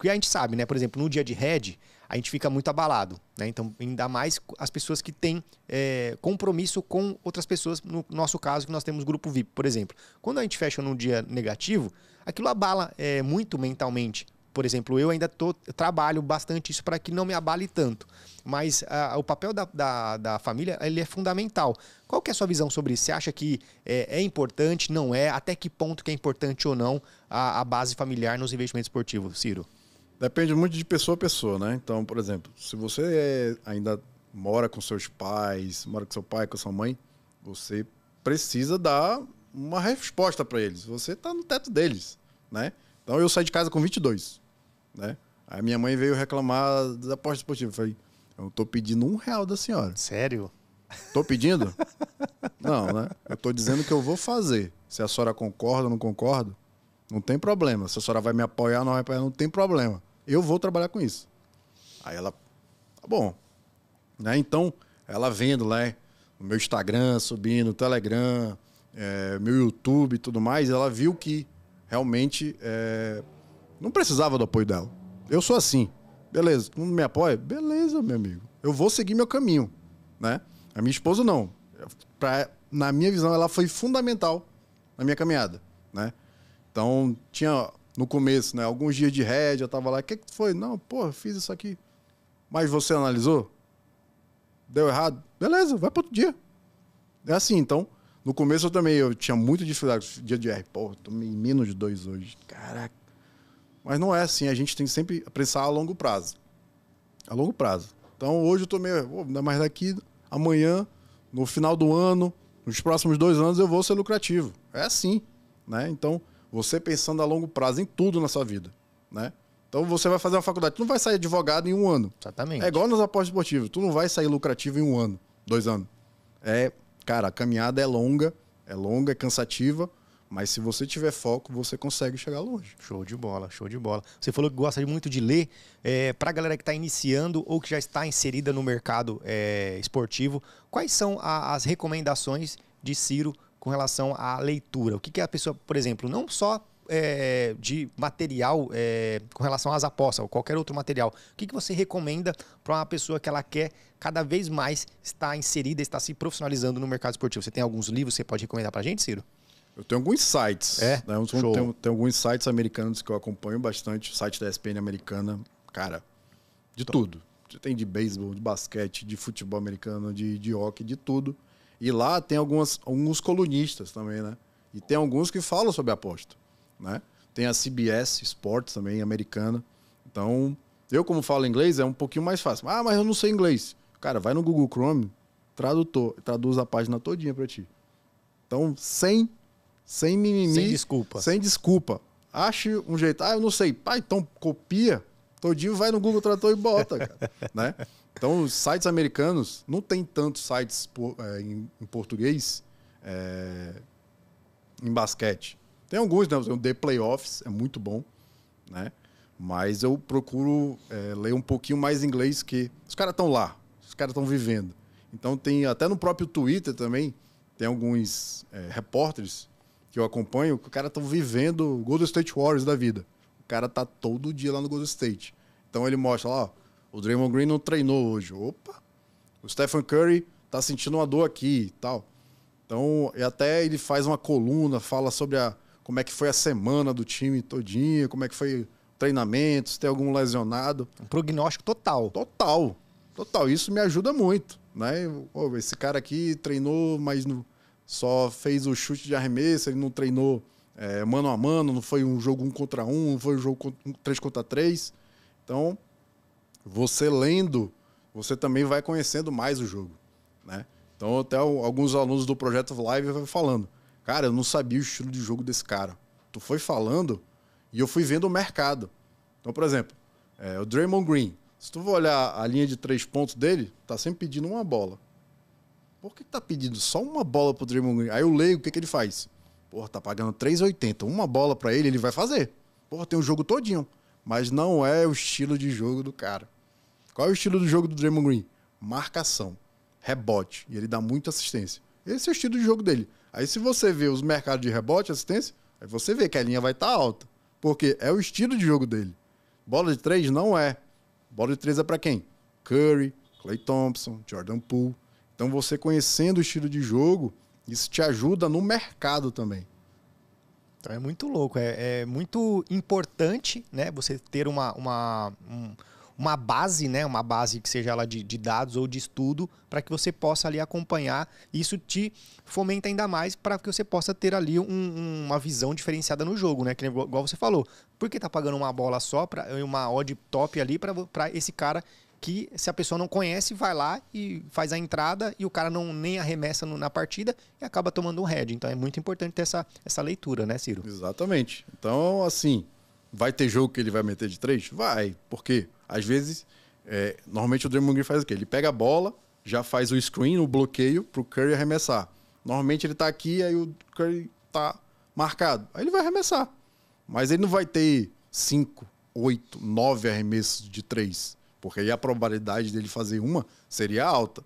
que a gente sabe, né? Por exemplo, no dia de head a gente fica muito abalado, né? Então, ainda mais as pessoas que têm é, compromisso com outras pessoas, no nosso caso, que nós temos grupo VIP, por exemplo. Quando a gente fecha num dia negativo, aquilo abala é, muito mentalmente por exemplo, eu ainda tô, eu trabalho bastante isso para que não me abale tanto. Mas uh, o papel da, da, da, família ele é fundamental. Qual que é a sua visão sobre isso? Você acha que é, é importante, não é? Até que ponto que é importante ou não a, a base familiar nos investimentos esportivos, Ciro? Depende muito de pessoa a pessoa, né? Então, por exemplo, se você é, ainda mora com seus pais, mora com seu pai, com sua mãe, você precisa dar uma resposta para eles. Você está no teto deles, né? Então eu saí de casa com 22 né? Aí minha mãe veio reclamar da aposta esportiva. Eu falei, eu tô pedindo um real da senhora. Sério? Tô pedindo? não, né? Eu tô dizendo que eu vou fazer. Se a senhora concorda ou não concorda, não tem problema. Se a senhora vai me apoiar ou não vai apoiar, não tem problema. Eu vou trabalhar com isso. Aí ela, tá bom. Né? Então, ela vendo lá né, o meu Instagram, subindo, o Telegram, é, meu YouTube e tudo mais, ela viu que realmente é, não precisava do apoio dela. Eu sou assim. Beleza, não me apoia? Beleza, meu amigo. Eu vou seguir meu caminho, né? A minha esposa não. Pra, na minha visão, ela foi fundamental na minha caminhada, né? Então, tinha no começo, né? Alguns dias de rédea, eu tava lá, o que, que foi? Não, porra, fiz isso aqui. Mas você analisou? Deu errado? Beleza, vai para outro dia. É assim, então, no começo eu também eu tinha muito dificuldade. Dia de R, porra, tomei menos de dois hoje. Caraca mas não é assim, a gente tem que sempre pensar a longo prazo. A longo prazo. Então hoje eu estou meio, oh, mas daqui amanhã, no final do ano, nos próximos dois anos eu vou ser lucrativo. É assim, né? Então você pensando a longo prazo em tudo na sua vida, né? Então você vai fazer uma faculdade, tu não vai sair advogado em um ano. Exatamente. É igual nos apostas esportivos, tu não vai sair lucrativo em um ano, dois anos. É, cara, a caminhada é longa, é longa, é cansativa, mas se você tiver foco, você consegue chegar longe. Show de bola, show de bola. Você falou que gosta muito de ler. É, Para a galera que está iniciando ou que já está inserida no mercado é, esportivo, quais são a, as recomendações de Ciro com relação à leitura? O que, que a pessoa, por exemplo, não só é, de material é, com relação às apostas ou qualquer outro material. O que, que você recomenda para uma pessoa que ela quer cada vez mais estar inserida, estar se profissionalizando no mercado esportivo? Você tem alguns livros que você pode recomendar para a gente, Ciro? Eu tenho alguns sites. É? Né? Eu Tenho, tenho, alguns sites americanos que eu acompanho bastante. O site da ESPN americana, cara, de Tom. tudo. Tem de beisebol, de basquete, de futebol americano, de, de hockey, de tudo. E lá tem algumas, alguns colunistas também, né? E tem alguns que falam sobre aposta, né? Tem a CBS Sports também, americana. Então, eu como falo inglês, é um pouquinho mais fácil. Ah, mas eu não sei inglês. Cara, vai no Google Chrome, tradutor, traduz a página todinha para ti. Então, sem sem mimimi. Sem desculpa. Sem desculpa. Ache um jeito. Ah, eu não sei. Pai, então copia. Todinho vai no Google Tradutor e bota, cara. né? Então, os sites americanos, não tem tantos sites por, é, em, em, português é, em basquete. Tem alguns, né? O The Playoffs é muito bom, né? Mas eu procuro é, ler um pouquinho mais inglês, que os caras estão lá, os caras estão vivendo. Então, tem até no próprio Twitter também, tem alguns é, repórteres que eu acompanho, que o cara tá vivendo o Golden State Warriors da vida. O cara tá todo dia lá no Golden State. Então ele mostra lá, ó, o Draymond Green não treinou hoje. Opa! O Stephen Curry tá sentindo uma dor aqui e tal. Então, e até ele faz uma coluna, fala sobre a, como é que foi a semana do time todinha, como é que foi o treinamento, se tem algum lesionado. Um prognóstico total. Total. Total. Isso me ajuda muito, né? Esse cara aqui treinou, mas no só fez o chute de arremesso, ele não treinou é, mano a mano, não foi um jogo um contra um, não foi um jogo três contra três. Então, você lendo, você também vai conhecendo mais o jogo, né? Então, até alguns alunos do projeto Live vão falando, cara, eu não sabia o estilo de jogo desse cara. Tu foi falando e eu fui vendo o mercado. Então, por exemplo, é, o Draymond Green, se tu for olhar a linha de três pontos dele, tá sempre pedindo uma bola por que tá pedindo só uma bola pro Draymond Green? Aí eu leio o que, que ele faz. Porra, tá pagando 3,80. Uma bola para ele, ele vai fazer. Porra, tem o um jogo todinho. Mas não é o estilo de jogo do cara. Qual é o estilo do jogo do Draymond Green? Marcação, rebote. E ele dá muita assistência. Esse é o estilo de jogo dele. Aí se você vê os mercados de rebote, assistência, aí você vê que a linha vai estar tá alta. Porque é o estilo de jogo dele. Bola de três não é. Bola de três é para quem? Curry, Clay Thompson, Jordan Poole. Então você conhecendo o estilo de jogo, isso te ajuda no mercado também. Então é muito louco, é, é muito importante, né? Você ter uma, uma, um, uma base, né? Uma base que seja ela de, de dados ou de estudo, para que você possa ali acompanhar. Isso te fomenta ainda mais para que você possa ter ali um, uma visão diferenciada no jogo, né? Que igual você falou, por que tá pagando uma bola só para uma odd top ali para esse cara que se a pessoa não conhece, vai lá e faz a entrada e o cara não nem arremessa no, na partida e acaba tomando um head. Então é muito importante ter essa, essa leitura, né, Ciro? Exatamente. Então, assim, vai ter jogo que ele vai meter de três? Vai. Porque às vezes, é, normalmente o Draymond Green faz o quê? Ele pega a bola, já faz o screen, o bloqueio pro Curry arremessar. Normalmente ele tá aqui, aí o Curry tá marcado. Aí ele vai arremessar. Mas ele não vai ter cinco, oito, nove arremessos de três porque aí a probabilidade dele fazer uma seria alta.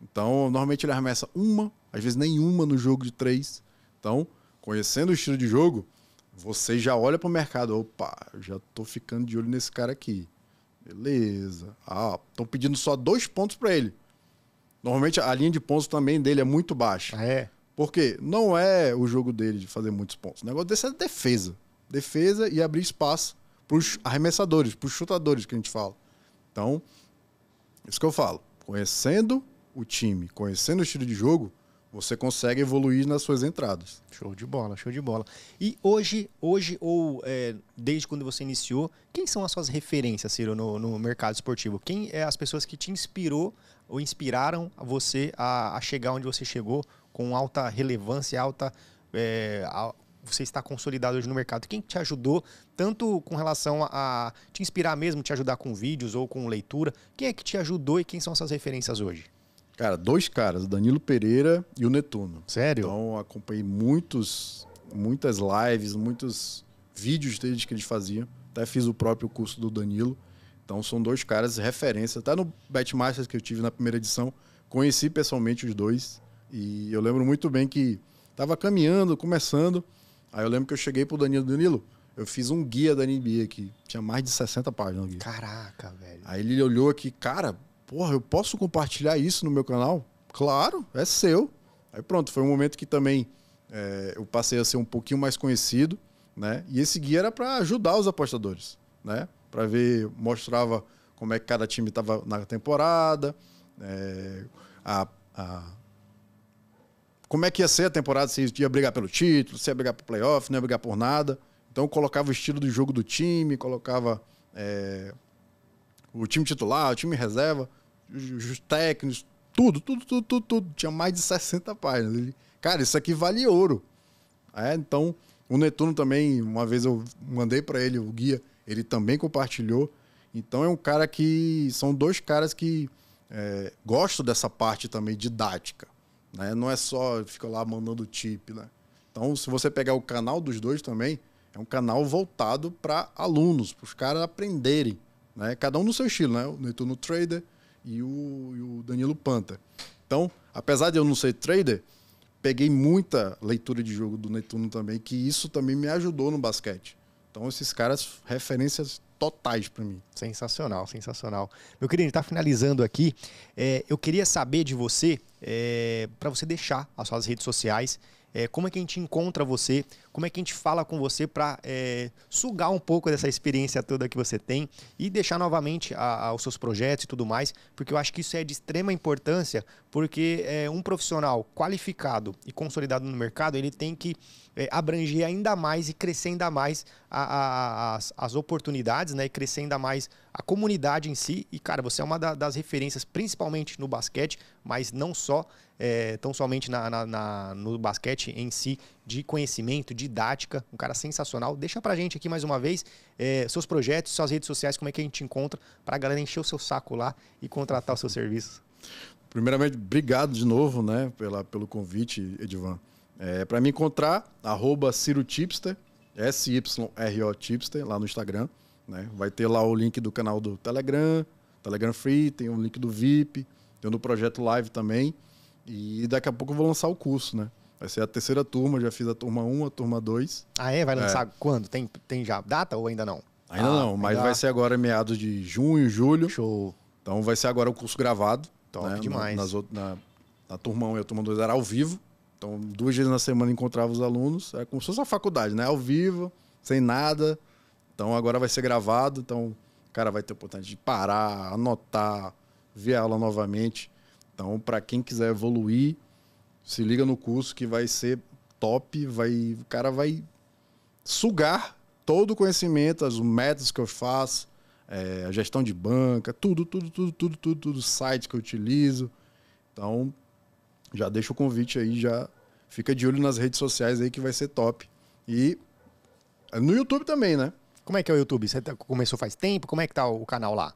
Então, normalmente ele arremessa uma, às vezes nenhuma no jogo de três. Então, conhecendo o estilo de jogo, você já olha para o mercado, opa, já tô ficando de olho nesse cara aqui. Beleza. Ah, estão pedindo só dois pontos para ele. Normalmente a linha de pontos também dele é muito baixa. Ah, é? Porque não é o jogo dele de fazer muitos pontos. O negócio desse é defesa. Defesa e abrir espaço para os arremessadores, para os chutadores que a gente fala. Então, isso que eu falo. Conhecendo o time, conhecendo o estilo de jogo, você consegue evoluir nas suas entradas. Show de bola, show de bola. E hoje, hoje ou é, desde quando você iniciou, quem são as suas referências, Ciro, no, no, mercado esportivo? Quem é as pessoas que te inspirou ou inspiraram você a, a chegar onde você chegou com alta relevância, alta é, você está consolidado hoje no mercado? Quem te ajudou, tanto com relação a, te inspirar mesmo, te ajudar com vídeos ou com leitura? Quem é que te ajudou e quem são essas referências hoje? Cara, dois caras, Danilo Pereira e o Netuno. Sério? Então, acompanhei muitos, muitas lives, muitos vídeos deles que eles faziam. Até fiz o próprio curso do Danilo. Então, são dois caras referência. Até no Betmasters que eu tive na primeira edição, conheci pessoalmente os dois. E eu lembro muito bem que estava caminhando, começando, Aí eu lembro que eu cheguei pro Danilo Danilo, eu fiz um guia da NBA aqui. Tinha mais de 60 páginas guia. Caraca, velho. Aí ele olhou aqui, cara, porra, eu posso compartilhar isso no meu canal? Claro, é seu. Aí pronto, foi um momento que também é, eu passei a ser um pouquinho mais conhecido, né? E esse guia era para ajudar os apostadores, né? Para ver, mostrava como é que cada time estava na temporada, é, a, a como é que ia ser a temporada, se ia brigar pelo título, se ia brigar pelo playoff, não ia brigar por nada. Então colocava o estilo do jogo do time, colocava é, o time titular, o time reserva, os, os técnicos, tudo, tudo, tudo, tudo, tudo. Tinha mais de 60 páginas. Ele, cara, isso aqui vale ouro. É, então, o Netuno também, uma vez eu mandei para ele o guia, ele também compartilhou. Então é um cara que. São dois caras que é, gostam dessa parte também didática. Né? Não é só ficar lá mandando tip, né? Então, se você pegar o canal dos dois também, é um canal voltado para alunos, para os caras aprenderem, né? Cada um no seu estilo, né? O Netuno Trader e o, e o Danilo Panta. Então, apesar de eu não ser trader, peguei muita leitura de jogo do Netuno também, que isso também me ajudou no basquete. Então, esses caras, referências totais para mim. Sensacional, sensacional. Meu querido, está finalizando aqui. É, eu queria saber de você é, para você deixar as suas redes sociais é, como é que a gente encontra você? Como é que a gente fala com você para é, sugar um pouco dessa experiência toda que você tem e deixar novamente a, a, os seus projetos e tudo mais? Porque eu acho que isso é de extrema importância, porque é, um profissional qualificado e consolidado no mercado, ele tem que é, abranger ainda mais e crescer ainda mais a, as, as oportunidades, né? E crescer ainda mais a comunidade em si. E, cara, você é uma da, das referências, principalmente no basquete, mas não só é, tão somente na, na, na, no basquete em si, de conhecimento, didática, um cara sensacional. Deixa pra gente aqui mais uma vez é, seus projetos, suas redes sociais, como é que a gente encontra pra galera encher o seu saco lá e contratar o seu serviço. Primeiramente, obrigado de novo né, pela, pelo convite, Edvan. É, para me encontrar, arroba Ciro S-Y-R-O Tipster, lá no Instagram. Né? Vai ter lá o link do canal do Telegram, Telegram Free, tem o link do VIP, tem o do Projeto Live também. E daqui a pouco eu vou lançar o curso, né? Vai ser a terceira turma, já fiz a turma 1, a turma 2. Ah, é? Vai é. lançar é. quando? Tem, tem já data ou ainda não? Ainda ah, não, mas ainda... vai ser agora meados de junho, julho. Show. Então vai ser agora o curso gravado. Top né? demais. Nas, na, na turma 1 e a turma 2 era ao vivo. Então, duas vezes na semana encontrava os alunos. Era é como se fosse a faculdade, né? Ao vivo, sem nada. Então agora vai ser gravado. Então, o cara vai ter oportunidade de parar, anotar, ver a aula novamente. Então, para quem quiser evoluir, se liga no curso que vai ser top, vai, o cara vai sugar todo o conhecimento, os métodos que eu faço, é, a gestão de banca, tudo, tudo, tudo, tudo, tudo, tudo, site que eu utilizo. Então, já deixa o convite aí, já fica de olho nas redes sociais aí que vai ser top. E no YouTube também, né? Como é que é o YouTube? Você tá, começou faz tempo? Como é que tá o canal lá?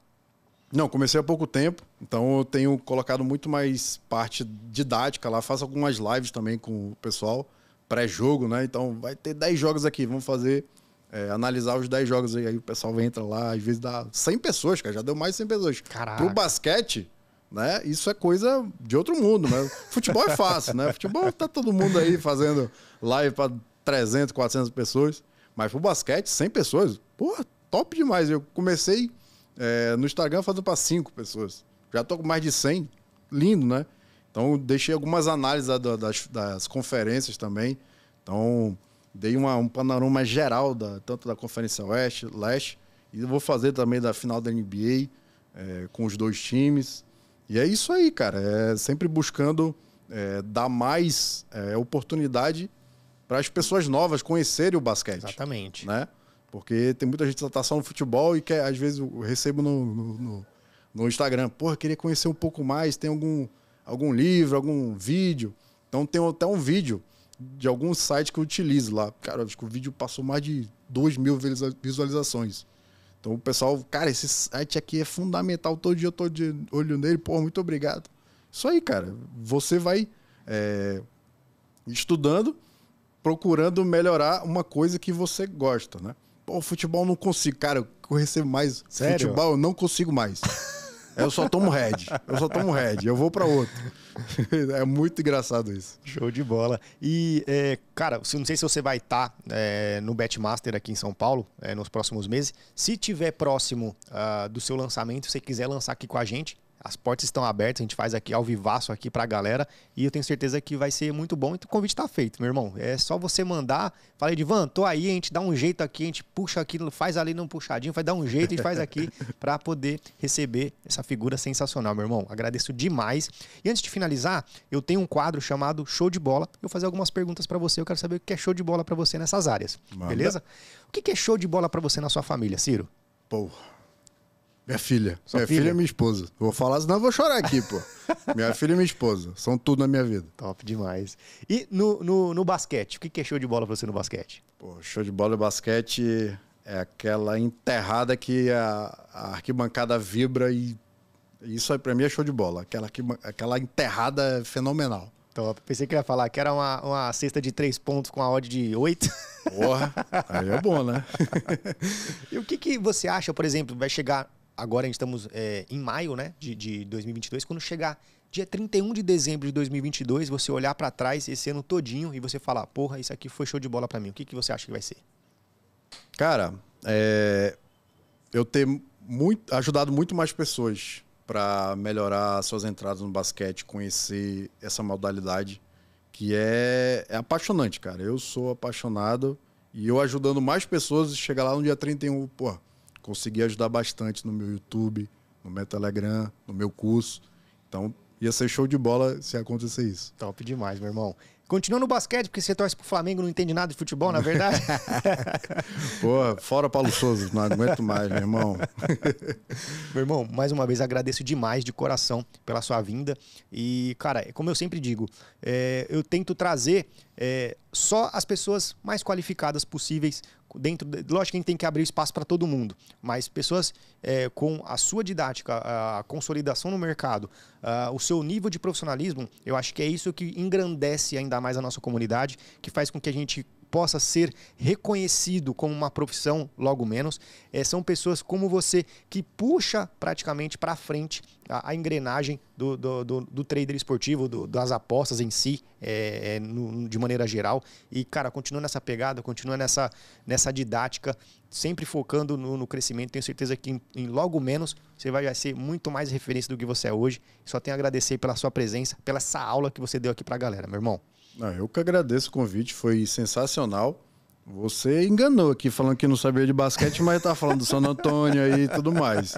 Não, comecei há pouco tempo, então eu tenho colocado muito mais parte didática lá, faço algumas lives também com o pessoal, pré-jogo, né? Então vai ter 10 jogos aqui, vamos fazer, é, analisar os 10 jogos aí, aí o pessoal vem, entra lá, às vezes dá 100 pessoas, cara, já deu mais de 100 pessoas. Caraca. Pro basquete, né? Isso é coisa de outro mundo, né? Futebol é fácil, né? Futebol tá todo mundo aí fazendo live para 300, 400 pessoas, mas pro basquete, 100 pessoas, porra, top demais. Eu comecei é, no Instagram fazendo para cinco pessoas. Já estou com mais de 100. Lindo, né? Então, deixei algumas análises da, das, das, conferências também. Então, dei uma, um panorama geral, da, tanto da Conferência Oeste, Leste, e vou fazer também da final da NBA é, com os dois times. E é isso aí, cara. É sempre buscando é, dar mais é, oportunidade para as pessoas novas conhecerem o basquete. Exatamente. Né? Porque tem muita gente que tá só no futebol e quer, às vezes eu recebo no, no, no Instagram, porra, queria conhecer um pouco mais, tem algum, algum livro, algum vídeo. Então tem até um vídeo de algum site que eu utilizo lá. Cara, acho que o vídeo passou mais de 2 mil visualizações. Então o pessoal, cara, esse site aqui é fundamental, todo dia eu tô de olho nele, Porra, muito obrigado. Isso aí, cara. Você vai é, estudando, procurando melhorar uma coisa que você gosta, né? Pô, futebol não consigo. Cara, eu recebo mais Sério? futebol, eu não consigo mais. Eu só tomo red. Eu só tomo red. Eu vou para outro. é muito engraçado isso. Show de bola. E, é, cara, não sei se você vai estar tá, é, no Betmaster aqui em São Paulo é, nos próximos meses. Se tiver próximo uh, do seu lançamento, se quiser lançar aqui com a gente, as portas estão abertas, a gente faz aqui ao vivaço aqui pra galera e eu tenho certeza que vai ser muito bom. Então o convite tá feito, meu irmão. É só você mandar. Falei, Divan, tô aí, a gente dá um jeito aqui, a gente puxa aqui, faz ali num puxadinho, vai dar um jeito e faz aqui para poder receber essa figura sensacional, meu irmão. Agradeço demais. E antes de finalizar, eu tenho um quadro chamado Show de Bola. Eu vou fazer algumas perguntas para você. Eu quero saber o que é show de bola para você nessas áreas. Manda. Beleza? O que é show de bola para você na sua família, Ciro? Porra minha é filha. Sua minha é, filha? e é minha esposa. vou falar, senão eu vou chorar aqui, pô. minha filha e minha esposa. São tudo na minha vida. Top demais. E no, no, no basquete, o que é show de bola pra você no basquete? Pô, show de bola e basquete é aquela enterrada que a, a arquibancada vibra e. Isso aí pra mim é show de bola. Aquela, aquela enterrada fenomenal. Top. Pensei que ia falar que era uma, uma cesta de três pontos com a odd de oito. Porra, aí é bom, né? e o que, que você acha, por exemplo, vai chegar agora estamos é, em maio né, de, de 2022, quando chegar dia 31 de dezembro de 2022, você olhar para trás esse ano todinho e você falar, porra, isso aqui foi show de bola para mim. O que, que você acha que vai ser? Cara, é... eu ter muito... ajudado muito mais pessoas para melhorar suas entradas no basquete, conhecer essa modalidade que é... é apaixonante, cara. Eu sou apaixonado e eu ajudando mais pessoas chegar lá no dia 31, porra, consegui ajudar bastante no meu YouTube, no meu Telegram, no meu curso. Então, ia ser show de bola se acontecer isso. Top demais, meu irmão. Continua no basquete, porque você torce pro Flamengo, não entende nada de futebol, na verdade. Porra, fora Paulo Souza, não aguento mais, meu irmão. meu irmão, mais uma vez agradeço demais de coração pela sua vinda. E, cara, é como eu sempre digo, é, eu tento trazer é, só as pessoas mais qualificadas possíveis dentro. De, lógico que a gente tem que abrir espaço para todo mundo, mas pessoas é, com a sua didática, a consolidação no mercado, a, o seu nível de profissionalismo, eu acho que é isso que engrandece ainda mais a nossa comunidade, que faz com que a gente possa ser reconhecido como uma profissão, logo menos. É, são pessoas como você que puxa praticamente para frente a, a, engrenagem do, do, do, do trader esportivo, do, das apostas em si, é, é, no, de maneira geral. E, cara, continua nessa pegada, continua nessa, nessa didática, sempre focando no, no crescimento. Tenho certeza que em, em logo menos você vai, vai ser muito mais referência do que você é hoje. Só tenho a agradecer pela sua presença, pela essa aula que você deu aqui para a galera, meu irmão eu que agradeço o convite, foi sensacional. Você enganou aqui falando que não sabia de basquete, mas tá falando do San Antônio e tudo mais.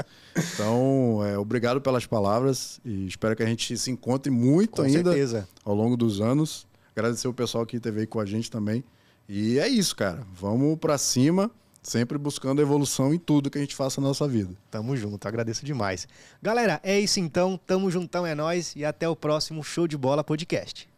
Então, é, obrigado pelas palavras e espero que a gente se encontre muito com ainda certeza. ao longo dos anos. Agradecer o pessoal que teve aí com a gente também. E é isso, cara. Vamos para cima, sempre buscando evolução em tudo que a gente faça na nossa vida. Tamo junto, agradeço demais. Galera, é isso então. Tamo juntão, é nós e até o próximo Show de Bola Podcast.